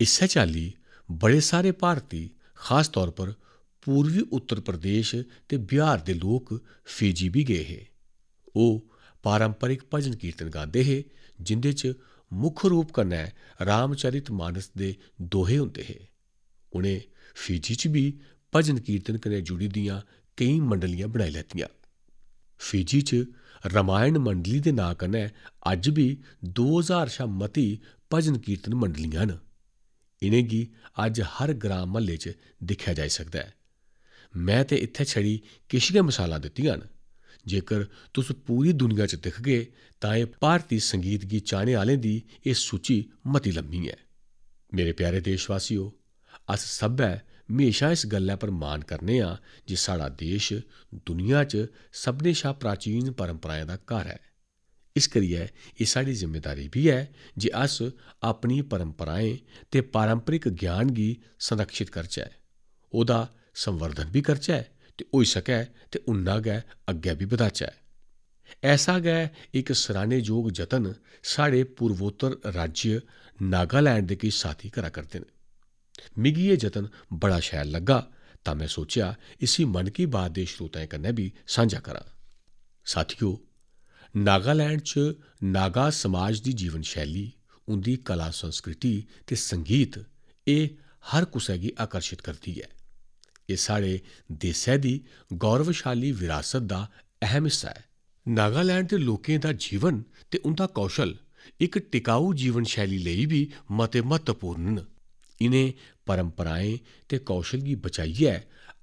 ਇਸੇ ਚਾਲੀ ਬੜੇ ਸਾਰੇ ਭਾਰਤੀ ਖਾਸ ਤੌਰ ਪਰ ਪੂਰਬੀ ਉੱਤਰ ਪ੍ਰਦੇਸ਼ ਤੇ ਬਿਹਾਰ ਦੇ ਲੋਕ ਫੀਜੀ ਵੀ ਗਏ ਹੈ ਉਹ ਪਾਰੰਪਰਿਕ ਭਜਨ ਕੀਰਤਨ ਗਾਉਂਦੇ ਹੈ ਜਿੰਦੇ 'ਚ ਮੁੱਖ ਰੂਪ ਕਰਨਾ ਹੈ ਰਾਮਚਰਿਤ ਮਾਨਸ ਦੇ ਦੋਹੇ ਹੁੰਦੇ ਹੈ ਉਹਨੇ ਫੀਜੀ 'ਚ ਵੀ ਭਜਨ ਕੀਰਤਨ ਕਨੇ ਜੁੜੀ ਦੀਆਂ ਕਈ ਮੰਡਲੀਆਂ ਬਣਾਈ ਲੈਤੀਆਂ ਫਿਜੀ 'ਚ ਰਮਾਇਣ ਮੰਡਲੀ ਦੇ ਨਾਂ ਕਨੇ ਅੱਜ ਵੀ 2000 ਸ਼ਾ ਮਤੀ ਭਜਨ ਕੀਰਤਨ ਮੰਡਲੀਆਂ ਹਨ ਇਨੇ ਕੀ ਅੱਜ ਹਰ ਗ੍ਰਾਮ ਮਹੱਲੇ 'ਚ ਦਿਖਿਆ ਜਾ ਸਕਦਾ ਹੈ ਮੈਂ ਤੇ ਇੱਥੇ ਛੜੀ ਕਿਸ਼ਕੇ ਮਸਾਲਾ ਦਿੱਤੀਆਂ ਹਨ ਜੇਕਰ ਤੁਸੀਂ ਪੂਰੀ ਦੁਨੀਆ 'ਚ ਦਿਖ ਗਏ ਤਾਂ ਇਹ ਭਾਰਤੀ ਸੰਗੀਤ ਦੀ ਚਾਣੇ ਵਾਲੇ ਦੀ ਇਹ ਸੂਚੀ ਮਤੀ ਲੰਮੀ ਹੈ ਮੇਰੇ ਪਿਆਰੇ ਦੇਸ਼ਵਾਸੀਓ ਅਸ ਸਭੈ ਹਮੇਸ਼ਾ ਇਸ ਗੱਲ ਪਰ ਮਾਨ ਕਰਨੇ ਆ ਕਿ ਸਾਡਾ ਦੇਸ਼ ਦੁਨੀਆ 'ਚ ਸਭਨੇ ਸ਼ਾ ਪ੍ਰਾਚੀਨ ਪਰੰਪਰਾਵਾਂ ਦਾ ਘਰ ਹੈ ਇਸ ਕਰੀਏ ਇਹ ਸਾਡੀ ਜ਼ਿੰਮੇਵਾਰੀ ਵੀ ਹੈ ਕਿ ਅਸ ਆਪਣੀ ਪਰੰਪਰਾਵਾਂ ਤੇ ਪਰੰਪਰਿਕ ਗਿਆਨ ਗੀ ਸੰਰਖਿਤ ਕਰਚੈ ਉਹਦਾ ਸੰਵਰਧਨ ਵੀ ਕਰਚੈ ਤੇ ਹੋ ਸਕੈ ਤੇ ਉਨਾ ਗੈ ਅੱਗੇ ਵੀ ਵਧਾਚੈ ਐਸਾ ਗੈ ਇੱਕ ਸਰਾਨੇ ਸਰਾਣੇਯੋਗ ਯਤਨ ਸਾਡੇ ਪੂਰਵੋਤਰ ਰਾਜ ਨਾਗਾਲੈਂਡ ਦੇ ਕੀ ਸਾਥੀ ਕਰਾ ਕਰਦੇ ਨੇ ਮਿਗੀ ਇਹ ਯਤਨ ਬੜਾ ਸ਼ੈਲ ਲੱਗਾ ਤਾਂ ਮੈਂ ਸੋਚਿਆ ਇਸੇ ਮਨ ਕੀ ਬਾਤ ਦੇ ਸ਼ਰੋਤਿਆਂ ਕਨੇ ਵੀ ਸਾਂਝਾ ਕਰਾਂ ਸਾਥੀਓ ਨਾਗਾਲੈਂਡ ਚ ਨਾਗਾ ਸਮਾਜ ਦੀ ਜੀਵਨ ਸ਼ੈਲੀ ਉੰਦੀ ਕਲਾ ਸੰਸਕ੍ਰਿਤੀ ਤੇ ਸੰਗੀਤ ਇਹ ਹਰ ਕਿਸੇ ਨੂੰ ਆਕਰਸ਼ਿਤ ਕਰਦੀ ਹੈ ਇਹ ਸਾਡੇ ਦੇਸ਼ ਦੀ ਗੌਰਵਸ਼ਾਲੀ ਵਿਰਾਸਤ ਦਾ ਅਹਿਮ ਹਿੱਸਾ ਹੈ ਨਾਗਾਲੈਂਡ ਦੇ ਲੋਕਾਂ ਦਾ ਜੀਵਨ ਤੇ ਉਹਨਾਂ ਕੌਸ਼ਲ ਇੱਕ ਟਿਕਾਊ ਜੀਵਨ ਸ਼ੈਲੀ ਲਈ ਵੀ ਮਤੇ ਮਤਪੂਰਨ ਹਨ ਇਹਨੇ ਪਰੰਪਰਾਏ ਤੇ ਕੌਸ਼ਲ ਦੀ ਹੈ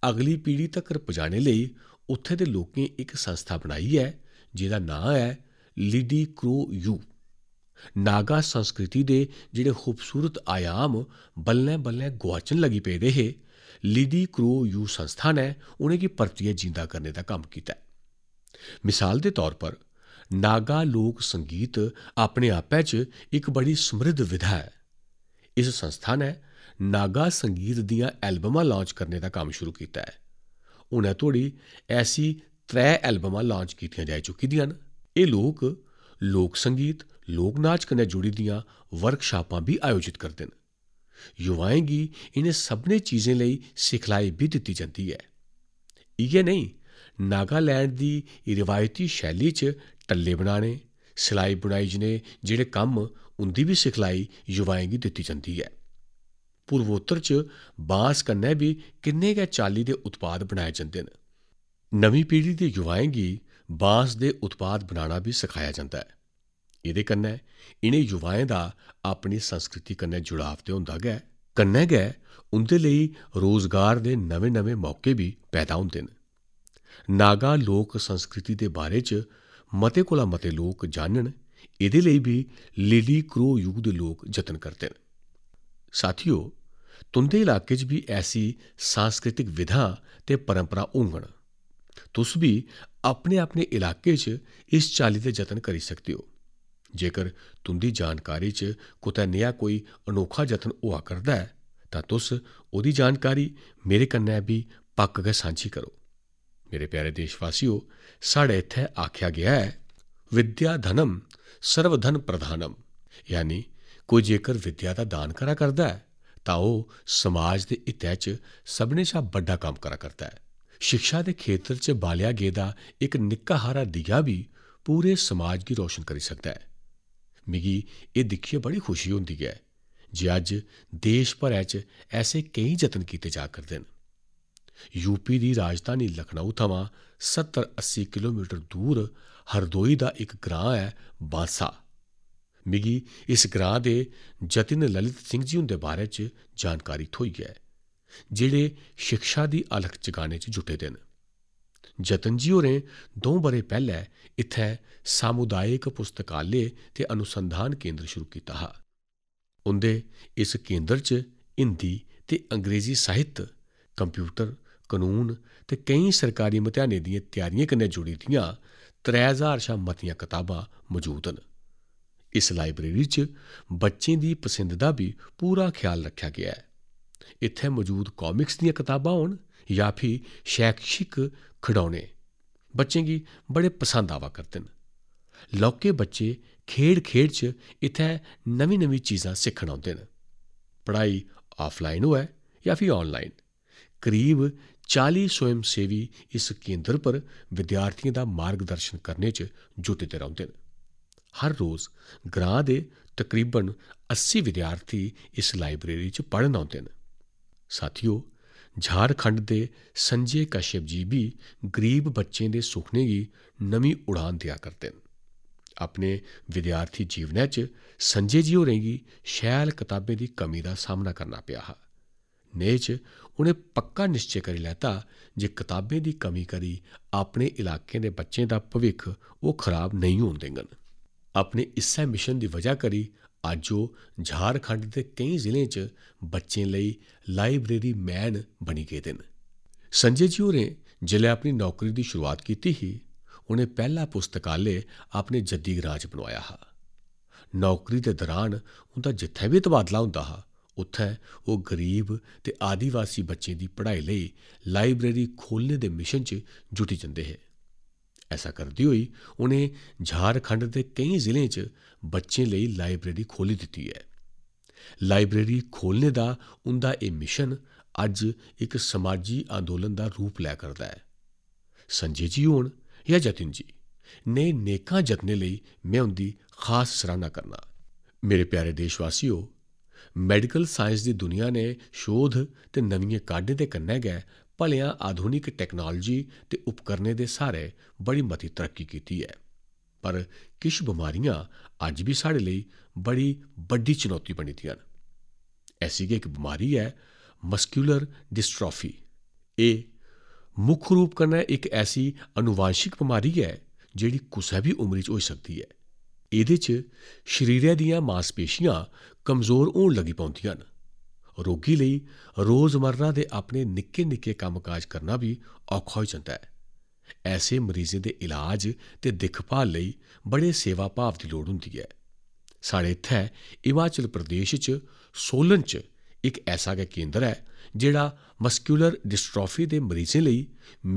ਅਗਲੀ ਪੀੜ੍ਹੀ ਤੱਕ ਪਹੁੰਚਾਣੇ ਲਈ ਉੱਥੇ ਦੇ ਲੋਕਾਂ ਨੇ ਇੱਕ ਸੰਸਥਾ ਬਣਾਈ ਹੈ ਜਿਹਦਾ ਨਾਮ ਹੈ ਲੀਡੀ ਕਰੋ ਯੂ ਨਾਗਾ ਸੰਸਕ੍ਰਿਤੀ ਦੇ ਜਿਹੜੇ ਖੂਬਸੂਰਤ ਆਯਾਮ ਬੱਲੇ ਬੱਲੇ ਗਵਾਚਣ ਲੱਗੀ ਪਏ ਦੇ ਹੈ ਲਿਡੀ ਕ੍ਰੋ ਯੂ ਸੰਸਥਾ ਨੇ ਉਹਨੇ ਕੀ ਪਰਤੀਏ ਜਿੰਦਾ ਕਰਨੇ ਦਾ ਕੰਮ ਕੀਤਾ ਮਿਸਾਲ ਦੇ ਤੌਰ ਪਰ ਨਾਗਾ ਲੋਕ ਸੰਗੀਤ ਆਪਣੇ ਆਪੇ 'ਚ ਇੱਕ ਬੜੀ ਸਮ੍ਰਿੱਧ ਵਿਧਾ ਹੈ ਇਸ ਸੰਸਥਾ ਨੇ ਨਾਗਾ ਸੰਗੀਤ ਦੀਆਂ ਐਲਬਮਾਂ ਲਾਂਚ ਕਰਨੇ ਦਾ ਕੰਮ ਸ਼ੁਰੂ ਕੀਤਾ ਹੈ ਉਹਨਾਂ ਤੋੜੀ ਐਸੀ ਤਰੇ ਐਲਬਮਾਂ ਲਾਂਚ ਕੀਤੀਆਂ ਜਾ ਚੁੱਕੀਆਂ ਹਨ ਇਹ ਲੋਕ ਲੋਕ ਸੰਗੀਤ ਲੋਕ ਨਾਚ ਕਨੇ ਜੁੜੀ ਦੀਆਂ ਵਰਕਸ਼ਾਪਾਂ ਵੀ ਆਯੋਜਿਤ ਕਰਦੇ ਨੇ ਯੁਵਾਏਂ ਕੀ ਇਹਨੇ ਸਭਨੇ ਚੀਜ਼ਾਂ ਲਈ ਸਿਖਲਾਈ ਵੀ ਦਿੱਤੀ ਜਾਂਦੀ ਹੈ ਇਹ ਨਹੀਂ ਨਾਗਾਲੈਂਡ ਦੀ ਰਿਵਾਇਤੀ ਸ਼ੈਲੀ 'ਚ ਟੱਲੇ ਬਣਾਣੇ ਸਿਲਾਈ ਬੁਣਾਈ ਜਨੇ ਜਿਹੜੇ ਕੰਮ ਉੰਦੀ ਵੀ ਸਿਖਲਾਈ ਯੁਵਾਏਂ ਕੀ ਦਿੱਤੀ ਜਾਂਦੀ ਹੈ ਪੂਰਵੋਤਰ ਚ ਬਾਂਸ ਕੰਨੇ ਵੀ ਕਿੰਨੇ ਗੈ ਚਾਲੀ ਦੇ ਉਤਪਾਦ ਬਣਾਏ ਜਾਂਦੇ ਨੇ ਨਵੀਂ ਪੀੜ੍ਹੀ ਦੇ ਯੁਵਾਏ ਗੀ ਬਾਂਸ ਦੇ ਉਤਪਾਦ ਬਣਾਣਾ ਵੀ ਸਿਖਾਇਆ ਜਾਂਦਾ ਹੈ ਇਹਦੇ ਕੰਨੇ ਇਨੇ ਯੁਵਾਏ ਦਾ ਆਪਣੀ ਸੰਸਕ੍ਰਿਤੀ ਕੰਨੇ ਜੁੜਾਵ ਤੇ ਹੁੰਦਾ ਗੈ ਕੰਨੇ ਗੈ ਉਹਦੇ ਲਈ ਰੋਜ਼ਗਾਰ ਦੇ ਨਵੇਂ-ਨਵੇਂ ਮੌਕੇ ਵੀ ਪੈਦਾ ਹੁੰਦੇ ਨੇ ਨਾਗਾ ਲੋਕ ਸੰਸਕ੍ਰਿਤੀ ਦੇ ਬਾਰੇ ਚ ਮਤੇ ਕੋਲਾ ਮਤੇ ਲੋਕ ਜਾਣਨ ਇਹਦੇ ਲਈ ਵੀ ਲੀਲੀ ਕਰੋ ਯੂਗ ਦੇ ਲੋਕ ਯਤਨ ਕਰਦੇ ਨੇ ਸਾਥੀਓ ਤੁੰਦੇ ਇਲਾਕੇ 'ਚ ਵੀ ਐਸੀ ਸੰਸਕ੍ਰਿਤਿਕ ਵਿਧਾ ਤੇ ਪਰੰਪਰਾ ਉਂਗਣ ਤੁਸ ਵੀ ਆਪਣੇ ਆਪਣੇ ਇਲਾਕੇ 'ਚ ਇਸ ਚਾਲੀ ਦੇ ਯਤਨ ਕਰੀ ਸਕਦੇ ਹੋ ਜੇਕਰ ਤੁੰਦੀ ਜਾਣਕਾਰੀ 'ਚ ਕੋਤਾ ਨਿਆ ਕੋਈ ਅਨੋਖਾ ਯਤਨ ਹੋਆ ਕਰਦਾ ਹੈ ਤਾਂ ਤੁਸ ਉਹਦੀ ਜਾਣਕਾਰੀ ਮੇਰੇ ਕੰਨੇ ਵੀ ਪੱਕ ਕੇ ਸਾਂਝੀ ਕਰੋ ਮੇਰੇ ਪਿਆਰੇ ਦੇਸ਼ਵਾਸੀਓ ਸਾਡੇ ਇੱਥੇ ਆਖਿਆ ਗਿਆ ਹੈ ਵਿਦਿਆ ਧਨਮ ਸਰਵ ਧਨ ਪ੍ਰਧਾਨਮ ਯਾਨੀ ਕੋਈ ਜੇਕਰ ਵਿਦਿਆ ਦਾ ਦਾਨ ਕਰਾ ਕਰਦਾ ਹੈ ਤਾਂ ਉਹ ਸਮਾਜ ਦੇ ਹਿੱਤੇ 'ਚ ਸਭਨੇ ਸ਼ਾ ਵੱਡਾ ਕੰਮ ਕਰਾ ਕਰਦਾ ਹੈ ਸਿੱਖਿਆ ਦੇ ਖੇਤਰ 'ਚ ਬਾਲਿਆ ਗੇਦਾ ਇੱਕ ਨਿੱਕਾ ਹਾਰਾ ਦੀਆ ਵੀ ਪੂਰੇ ਸਮਾਜ ਦੀ ਰੋਸ਼ਨ ਕਰੀ ਸਕਦਾ ਹੈ ਮਿਗੀ ਇਹ ਦਿੱਖੇ ਬੜੀ ਖੁਸ਼ੀ ਹੁੰਦੀ ਹੈ ਜੇ ਅੱਜ ਦੇਸ਼ ਭਰ 'ਚ ਐਸੇ ਕਈ ਯਤਨ ਕੀਤੇ ਜਾ ਕਰਦੇ ਨੇ ਯੂਪੀ ਦੀ ਰਾਜਧਾਨੀ ਲਖਨਊ ਤੋਂ 70-80 ਕਿਲੋਮੀਟਰ ਦੂਰ ਹਰਦੋਈ ਦਾ ਇੱਕ ਗ੍ਰਾਮ ਹੈ ਬਾਸਾ मिगी इस ग्रां दे जतिन ललित सिंह जी हुंदे बारे च जानकारी थ्होई ऐ जेह्ड़े शिक्षा दी अलख जगाने च जुटे दे न जतन जी होरें द'ऊं ब'रे पैह्ले इत्थै सामुदायिक पुस्तकालय ते अनुसंधान केंद्र शुरू कीता हा उंदे इस केंद्र च हिंदी ते अंग्रेजी साहित्य कंप्यूटर कनून ते केईं सरकारी मतेहानें दियें त्यारियें कन्नै जुड़ी दियां त्रै ज्हार शा मतियां कताबां मजूद न ਇਸ ਲਾਇਬ੍ਰੇਰੀ 'ਚ ਬੱਚੇ ਦੀ ਪਸੰਦ ਦਾ ਵੀ ਪੂਰਾ ਖਿਆਲ ਰੱਖਿਆ ਗਿਆ ਹੈ ਇੱਥੇ ਮੌਜੂਦ ਕਾਮਿਕਸ ਦੀਆਂ ਕਿਤਾਬਾਂ ਹੋਣ ਜਾਂ ਫਿਰ ਸ਼ੈਕਸ਼ਿਕ ਖਿਡੌਣੇ ਬੱਚੇ ਕੀ ਬੜੇ ਪਸੰਦ ਆਵਾ ਕਰਦੇ ਨੇ ਲੋਕੇ ਬੱਚੇ ਖੇਡ-ਖੇਡ 'ਚ ਇੱਥੇ ਨਵੀਂ-ਨਵੀਂ ਚੀਜ਼ਾਂ ਸਿੱਖਣ ਆਉਂਦੇ ਨੇ ਪੜ੍ਹਾਈ ਆਫਲਾਈਨ ਹੋਏ ਜਾਂ ਫਿਰ ਆਨਲਾਈਨ ਕਰੀਬ 40 ਸਵੈਮ ਸੇਵੀ ਇਸ ਕੇਂਦਰ ਪਰ ਵਿਦਿਆਰਥੀਆਂ ਦਾ ਮਾਰਗਦਰਸ਼ਨ ਕਰਨੇ 'ਚ ਜੁਟੇ ਰਹਿੰਦੇ ਨੇ ਹਰ ਰੋਜ਼ ਗ੍ਰਾਂ ਦੇ ਤਕਰੀਬਨ 80 ਵਿਦਿਆਰਥੀ ਇਸ ਲਾਇਬ੍ਰੇਰੀ 'ਚ ਪੜਨ ਆਉਂਦੇ ਨੇ ਸਾਥੀਓ ਝਾਰਖੰਡ ਦੇ ਸੰਜੇ ਕਸ਼ਯਪ ਜੀ ਵੀ ਗਰੀਬ ਬੱਚੇ ਦੇ ਸੁਪਨੇ ਦੀ ਨਵੀਂ ਉਡਾਨ ਦਿਆ ਕਰਦੇ ਨੇ ਆਪਣੇ ਵਿਦਿਆਰਥੀ ਜੀਵਨ 'ਚ ਸੰਜੇ ਜੀ ਹੋਰੇਗੀ ਸ਼ੈਲ ਕਿਤਾਬੇ ਦੀ ਕਮੀ ਦਾ ਸਾਹਮਣਾ ਕਰਨਾ ਪਿਆ ਹੈ ਨੇਚ ਉਹਨੇ ਪੱਕਾ ਨਿਸ਼ਚੈ ਕਰ ਲੈਤਾ ਜੇ ਕਿਤਾਬੇ ਦੀ ਕਮੀ ਕਰੀ ਆਪਣੇ ਇਲਾਕੇ ਦੇ ਬੱਚੇ ਦਾ ਭਵਿੱਖ ਉਹ ਖਰਾਬ ਨਹੀਂ ਹੋਣ ਦੇਗਾ ਆਪਣੇ ਇਸੇ ਮਿਸ਼ਨ ਦੀ ਵਜ੍ਹਾ ਕਰੀ ਅੱਜ ਉਹ ਝਾਰਖੰਡ ਦੇ ਕਈ ਜ਼ਿਲ੍ਹੇ 'ਚ ਬੱਚੇ ਲਈ ਲਾਇਬ੍ਰੇਰੀ ਮੈਨ ਬਣੀ ਗਏ ਦਿਨ ਸੰਜੇ ਜੀ ਹੋਰੇ ਜਿਲੇ ਆਪਣੀ ਨੌਕਰੀ ਦੀ ਸ਼ੁਰੂਆਤ ਕੀਤੀ ਹੀ ਉਹਨੇ ਪਹਿਲਾ ਪੁਸਤਕਾਲੇ ਆਪਣੇ ਜੱਦੀ ਰਾਜ ਬਣਵਾਇਆ ਹਾ ਨੌਕਰੀ ਦੇ ਦੌਰਾਨ ਉਹਦਾ ਜਿੱਥੇ ਵੀ ਤਬਾਦਲਾ ਹੁੰਦਾ ਹਾ ਉੱਥੇ ਉਹ ਗਰੀਬ ਤੇ ਆਦੀਵਾਸੀ ਬੱਚੇ ਦੀ ਪੜ੍ਹਾਈ ਲਈ ਲਾਇਬ੍ਰੇਰੀ ਖੋਲ੍ਹਣ ਦੇ ਮਿਸ਼ਨ 'ਚ ਜੁਟੀ ਜਾਂਦੇ ਹੈ ਐਸਾ ਕਰਦੀ ਹੋਈ ਉਹਨੇ ਝਾਰਖੰਡ ਦੇ ਕਈ ਜ਼ਿਲ੍ਹੇ 'ਚ ਬੱਚੇ ਲਈ ਲਾਇਬ੍ਰੇਰੀ ਖੋਲੀ ਦਿੱਤੀ ਹੈ ਲਾਇਬ੍ਰੇਰੀ ਖੋਲਣ ਦਾ ਉਹਦਾ ਇਹ ਮਿਸ਼ਨ ਅੱਜ ਇੱਕ ਸਮਾਜੀ ਅੰਦੋਲਨ ਦਾ ਰੂਪ ਲੈ ਕਰਦਾ ਹੈ ਸੰਜੇ ਜੀ ਹੋਣ ਜਾਂ ਜਤਿਨ ਜੀ ਨੇ ਨੇਕਾਂ ਜਤਨੇ ਲਈ ਮੈਂ ਉਹਦੀ ਖਾਸ ਸਰਾਹਨਾ ਕਰਨਾ ਮੇਰੇ ਪਿਆਰੇ ਦੇਸ਼ਵਾਸੀਓ ਮੈਡੀਕਲ ਸਾਇੰਸ ਦੀ ਦੁਨੀਆ ਨੇ ਸ਼ੋਧ ਤੇ ਨਵੀਆਂ ਕਾਢੇ ਦੇ ਕੰਨੇ ਗਏ ਭਲਿਆਂ ਆਧੁਨਿਕ ਟੈਕਨੋਲੋਜੀ ਤੇ ਉਪਕਰਨੇ ਦੇ ਸਾਰੇ ਬੜੀ ਮਤੀ ਤਰੱਕੀ ਕੀਤੀ ਹੈ ਪਰ ਕਿਛ ਬਿਮਾਰੀਆਂ ਅੱਜ ਵੀ ਸਾਡੇ ਲਈ ਬੜੀ ਵੱਡੀ ਚੁਣੌਤੀ ਬਣੀ ਦੀਆਂ ਹਨ ਐਸੀ ਇੱਕ ਬਿਮਾਰੀ ਹੈ ਮਸਕੂਲਰ ਡਿਸਟ੍ਰੋਫੀ ਇਹ ਮੁੱਖ ਰੂਪ ਕਰਨਾ ਇੱਕ ਐਸੀ ਅਨੁਵਾਂਸ਼ਿਕ ਬਿਮਾਰੀ ਹੈ ਜਿਹੜੀ ਕਿਸੇ ਵੀ ਉਮਰ ਵਿੱਚ ਹੋ ਸਕਦੀ ਹੈ ਇਹਦੇ 'ਚ ਸਰੀਰ ਦੀਆਂ ਮਾਸਪੇਸ਼ੀਆਂ ਕਮਜ਼ੋਰ ਹੋਣ ਲੱਗੀ ਪਉਂਦੀਆਂ ਹਨ ਰੋਗੀ ਲਈ ਰੋਜ਼ਮਰਰਾ ਦੇ ਆਪਣੇ ਨਿੱਕੇ-ਨਿੱਕੇ ਕੰਮਕਾਜ ਕਰਨਾ ਵੀ ਔਖਾ ਹੋ ਜਾਂਦਾ ਹੈ ਐਸੇ ਮਰੀਜ਼ ਦੇ ਇਲਾਜ ਤੇ ਦੇਖਭਾਲ ਲਈ ਬੜੇ ਸੇਵਾ ਭਾਵ ਦੀ ਲੋੜ ਹੁੰਦੀ ਹੈ ਸਾਡੇ ਇੱਥੇ ਹਿਮਾਚਲ ਪ੍ਰਦੇਸ਼ 'ਚ ਸੋਲਨ 'ਚ ਇੱਕ ਐਸਾ ਗਾ ਕੇਂਦਰ ਹੈ ਜਿਹੜਾ ਮਸਕੂਲਰ ਡਿਸਟ੍ਰੋਫੀ ਦੇ ਮਰੀਜ਼ਾਂ ਲਈ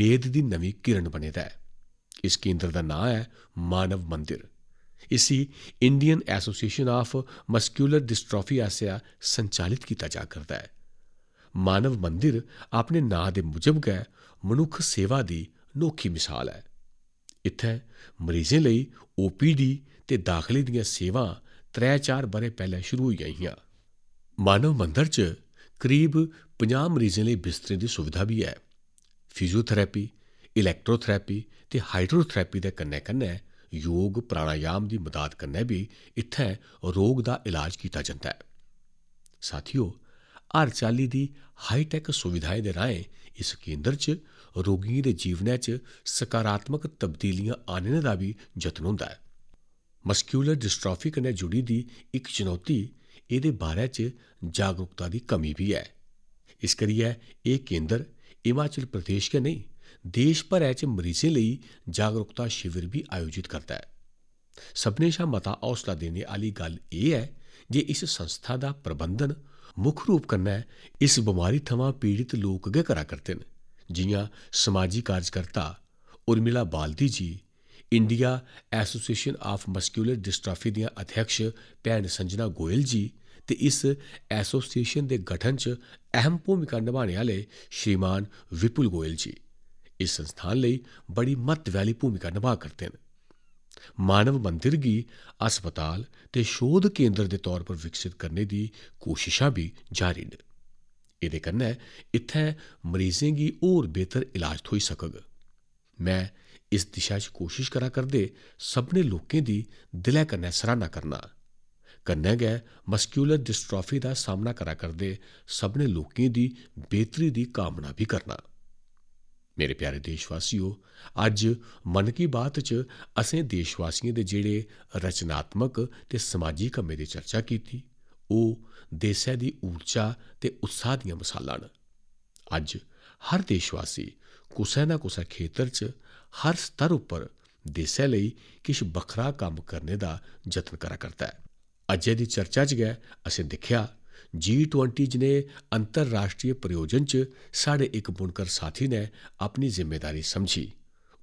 ਮੇਦ ਦੀ ਨਵੀਂ ਕਿਰਨ ਬਣੇਦਾ ਹੈ ਇਸ ਕੇਂਦਰ ਦਾ ਨਾਮ ਹੈ ਮਾਨਵ ਮੰਦਿਰ ਇਸੀ Indian association of muscular dystrophy ਆਸਿਆ ਸੰਚਾਲਿਤ ਕੀਤਾ ਜਾ ਕਰਦਾ ਹੈ ਮਾਨਵ ਮੰਦਿਰ ਆਪਣੇ ਨਾਂ ਦੇ ਮੁਜਬ ਗਏ ਮਨੁੱਖ ਸੇਵਾ ਦੀ ਨੋਖੀ ਮਿਸਾਲ ਹੈ ਇੱਥੇ ਮਰੀਜ਼ਾਂ ਲਈ ਓਪੀਡੀ ਤੇ ਦਾਖਲੇ ਦੀਆਂ ਸੇਵਾ 3-4 ਬਰੇ ਪਹਿਲਾਂ ਸ਼ੁਰੂ ਹੋ ਗਈਆਂ ਮਾਨਵ ਮੰਦਿਰ 'ਚ ਕਰੀਬ 50 ਮਰੀਜ਼ਾਂ ਲਈ ਬਿਸਤਰੇ ਦੀ ਸੁਵਿਧਾ ਵੀ ਹੈ ਫਿਜ਼ੀਓਥੈਰੇਪੀ ਇਲੈਕਟ੍ਰੋਥੈਰੇਪੀ ਤੇ ਹਾਈਡਰੋਥੈਰੇਪੀ ਦੇ ਕੰਨੇ ਕੰਨੇ ਯੋਗ ਪ੍ਰਾਣਾਯਾਮ ਦੀ ਮਦਦ ਕਰਨੇ ਵੀ ਇੱਥੇ ਰੋਗ ਦਾ ਇਲਾਜ ਕੀਤਾ ਜਾਂਦਾ ਹੈ ਸਾਥੀਓ ਹਰ ਚਾਲੀ ਦੀ ਹਾਈ ਟੈਕ ਸੁਵਿਧਾਏ ਦੇ ਰਾਹੀਂ ਇਸ ਕੇਂਦਰ 'ਚ ਰੋਗੀ ਦੇ ਜੀਵਨ 'ਚ ਸਕਾਰਾਤਮਕ ਤਬਦੀਲੀਆਂ ਆਣਨ ਦਾ ਵੀ ਯਤਨ ਹੁੰਦਾ ਹੈ ਮਸਕੂਲਰ ਡਿਸਟ੍ਰੋਫੀ ਕਨੇ ਜੁੜੀ ਦੀ ਇੱਕ ਚੁਣੌਤੀ ਇਹਦੇ ਬਾਰੇ 'ਚ ਜਾਗਰੂਕਤਾ ਦੀ ਕਮੀ ਵੀ ਹੈ ਇਸ ਕਰੀਏ ਇਹ ਕੇਂਦਰ ਹਿਮਾਚਲ ਪ੍ਰਦੇਸ਼ ਕੇ ਨਹੀਂ ਦੇਸ਼ ਭਰ ਵਿੱਚ ਮਰੀਜ਼ੇ ਲਈ ਜਾਗਰੂਕਤਾ ਸ਼ਿਵਰ ਵੀ ਆਯੋਜਿਤ ਕਰਦਾ ਹੈ ਸਭਨੇ ਸ਼ਾ ਮਤਾ ਹੌਸਲਾ ਦੇਣੇ ਵਾਲੀ ਗੱਲ ਇਹ ਹੈ ਜੇ ਇਸ ਸੰਸਥਾ ਦਾ ਪ੍ਰਬੰਧਨ ਮੁੱਖ ਰੂਪ ਕਰਨਾ ਹੈ ਇਸ ਬਿਮਾਰੀ ਥਵਾ ਪੀੜਿਤ ਲੋਕ ਗੇ ਕਰਾ ਕਰਤੇ ਨੇ ਜੀਆਂ ਸਮਾਜੀ ਕਾਰਜਕਰਤਾ Urmila Baldi ji India association of muscular dystrophy ਦੀਆਂ ਅਧਿਕਸ਼ ਪੈਨ ਸੰਜਨਾ ਗੋਇਲ ਜੀ ਤੇ ਇਸ ਐਸੋਸੀਏਸ਼ਨ ਦੇ ਗਠਨ 'ਚ ਅਹਿਮ ਭੂਮਿਕਾ ਨਿਭਾਉਣ ਵਾਲੇ ਸ਼੍ਰੀਮਾਨ ਵਿਪੁਲ ਗੋਇਲ ਜੀ ਇਸ ਸੰਸਥਾਨ ਲਈ ਬੜੀ ਮਹੱਤਵ ਵਾਲੀ ਭੂਮਿਕਾ ਨਿਭਾ ਕਰਦੇ ਹਨ ਮਾਨਵ ਮੰਦਿਰ ਗੀ ਹਸਪਤਾਲ ਤੇ ਸ਼ੋਧ ਕੇਂਦਰ ਦੇ ਤੌਰ ਪਰ ਵਿਕਸਿਤ ਕਰਨੇ ਦੀ ਕੋਸ਼ਿਸ਼ਾਂ ਵੀ ਜਾਰੀ ਨੇ ਇਹਦੇ ਕੰਨੇ ਇੱਥੇ ਮਰੀਜ਼ਾਂ ਗੀ ਹੋਰ ਬਿਹਤਰ ਇਲਾਜ ਹੋਈ ਸਕਗ ਮੈਂ ਇਸ ਦਿਸ਼ਾ 'ਚ ਕੋਸ਼ਿਸ਼ ਕਰਾ ਕਰਦੇ ਸਭਨੇ ਲੋਕਾਂ ਦੀ ਦਿਲੇ ਕੰਨੇ ਸਰਾਣਾ ਕਰਨਾ ਕੰਨੇ ਗਏ ਮਸਕੂਲਰ ਡਿਸਟ੍ਰੋਫੀ ਦਾ ਸਾਹਮਣਾ ਕਰਾ ਕਰਦੇ ਸਭਨੇ ਲੋਕਾਂ ਦੀ ਬਿਹਤਰੀ ਦੀ ਕਾਮਨਾ ਵੀ ਕਰਨਾ ਮੇਰੇ ਪਿਆਰੇ ਦੇਸ਼ਵਾਸੀਓ ਅੱਜ ਮਨ ਕੀ ਬਾਤ ਚ ਅਸੀਂ ਦੇਸ਼ਵਾਸੀਆਂ ਦੇ ਜਿਹੜੇ ਰਚਨਾਤਮਕ ਤੇ ਸਮਾਜਿਕ ਕੰਮੇ ਦੀ ਚਰਚਾ ਕੀਤੀ ਉਹ ਦੇਸ਼ ਦੀ ਊਰਜਾ ਤੇ ਉਤਸ਼ਾਹ ਦੀਆਂ ਮਿਸਾਲਾਂ ਹਨ ਅੱਜ ਹਰ ਦੇਸ਼ਵਾਸੀ ਕੁਸੇ ਨਾ ਕੁਸੇ ਖੇਤਰ ਚ ਹਰ ਸਤਰ ਉੱਪਰ ਦੇਸ਼ ਲਈ ਕਿਛ ਬਖਰਾ ਕੰਮ ਕਰਨੇ ਦਾ ਯਤਨ ਕਰਾ ਕਰਦਾ ਹੈ ਅੱਜ ਦੀ ਚਰਚਾ ਚ ਗਏ ਅਸੀਂ ਦੇਖਿਆ ਜੀ20 ਜਿਨੇ ਅੰਤਰਰਾਸ਼ਟਰੀ ਪ੍ਰਯੋਜਨ ਚ ਸਾਡੇ ਇੱਕ ਬੁਣਕਰ ਸਾਥੀ ਨੇ ਆਪਣੀ ਜ਼ਿੰਮੇਵਾਰੀ ਸਮਝੀ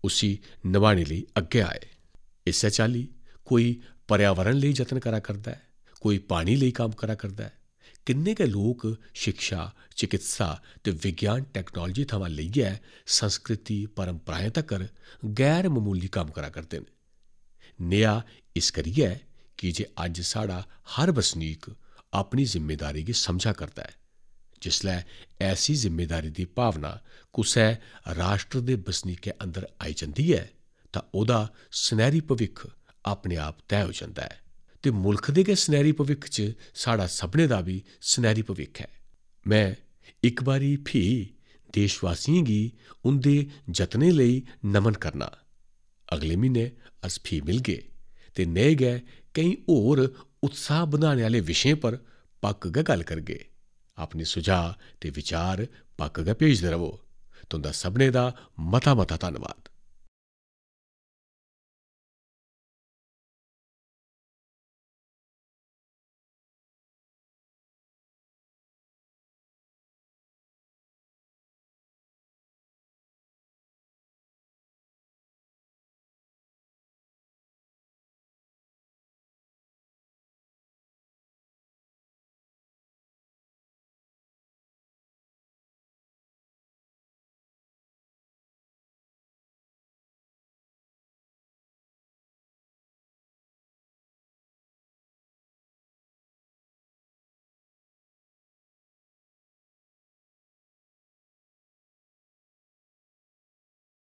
ਉਸੇ ਨਿਭਾਣੇ ਲਈ ਅੱਗੇ ਆਏ ਇਸੇ ਚਾਲੀ ਕੋਈ ਪਰਿਆਵਰਣ ਲਈ ਯਤਨ ਕਰਾ ਕਰਦਾ ਹੈ ਕੋਈ ਪਾਣੀ ਲਈ ਕੰਮ ਕਰਾ ਕਰਦਾ ਹੈ ਕਿੰਨੇ ਕੇ ਲੋਕ ਸਿੱਖਿਆ ਚਿਕਿਤਸਾ ਤੇ ਵਿਗਿਆਨ ਟੈਕਨੋਲੋਜੀ ਲਈ ਹੈ ਸੰਸਕ੍ਰਿਤੀ ਪਰੰਪਰਾਏ ਤੱਕ ਗੈਰ ਮਮੂਲੀ ਕੰਮ ਕਰਾ ਕਰਦੇ ਨੇ ਨਿਆ ਇਸ ਕਰੀਏ ਕਿ ਜੇ ਅੱਜ ਸਾਡਾ ਹਰ ਵਸਨੀਕ ਆਪਣੀ ਜ਼ਿੰਮੇਵਾਰੀ ਦੀ ਸਮਝਾ ਕਰਦਾ ਹੈ ਜਿਸ ਜਿਸਲੇ ਐਸੀ ਜ਼ਿੰਮੇਵਾਰੀ ਦੀ ਭਾਵਨਾ ਕੁਸੈ ਰਾਸ਼ਟਰ ਦੇ ਬਸਨੀਕੇ ਅੰਦਰ ਆਈ ਜਾਂਦੀ ਹੈ ਤਾਂ ਉਹਦਾ ਸਨੈਰੀ ਭਵਿੱਖ ਆਪਣੇ ਆਪ ਤੈਅ ਹੋ ਜਾਂਦਾ ਹੈ ਤੇ ਮੁਲਕ ਦੇ ਕੇ ਸਨੈਰੀ ਭਵਿੱਖ 'ਚ ਸਾਡਾ ਸਭਨੇ ਦਾ ਵੀ ਸਨੈਰੀ ਭਵਿੱਖ ਹੈ ਮੈਂ ਇੱਕ ਵਾਰੀ ਫੀ ਦੇਸ਼ ਵਾਸੀਆਂ ਦੀ ਉਹਦੇ ਜਤਨੇ ਲਈ ਨਮਨ ਕਰਨਾ ਅਗਲੇ ਮਹੀਨੇ ਅਸ ਫੀ ਮਿਲ ਗਏ ਤੇ ਨਏ ਗਏ ਕਈ ਹੋਰ ਉਤਸ਼ਾਹ ਬਣਾਉਣ ਵਾਲੇ ਵਿਸ਼ੇ ਪਰ ਪੱਕ ਗ ਗੱਲ ਕਰਗੇ ਆਪਣੇ ਸੁਝਾਅ ਤੇ ਵਿਚਾਰ ਪੱਕ ਗ ਭੇਜਦੇ ਰਹੋ ਤੁੰਦਾ ਸਭਨੇ ਦਾ ਮਤਾ ਮਤਾ ਧੰਨਵਾਦ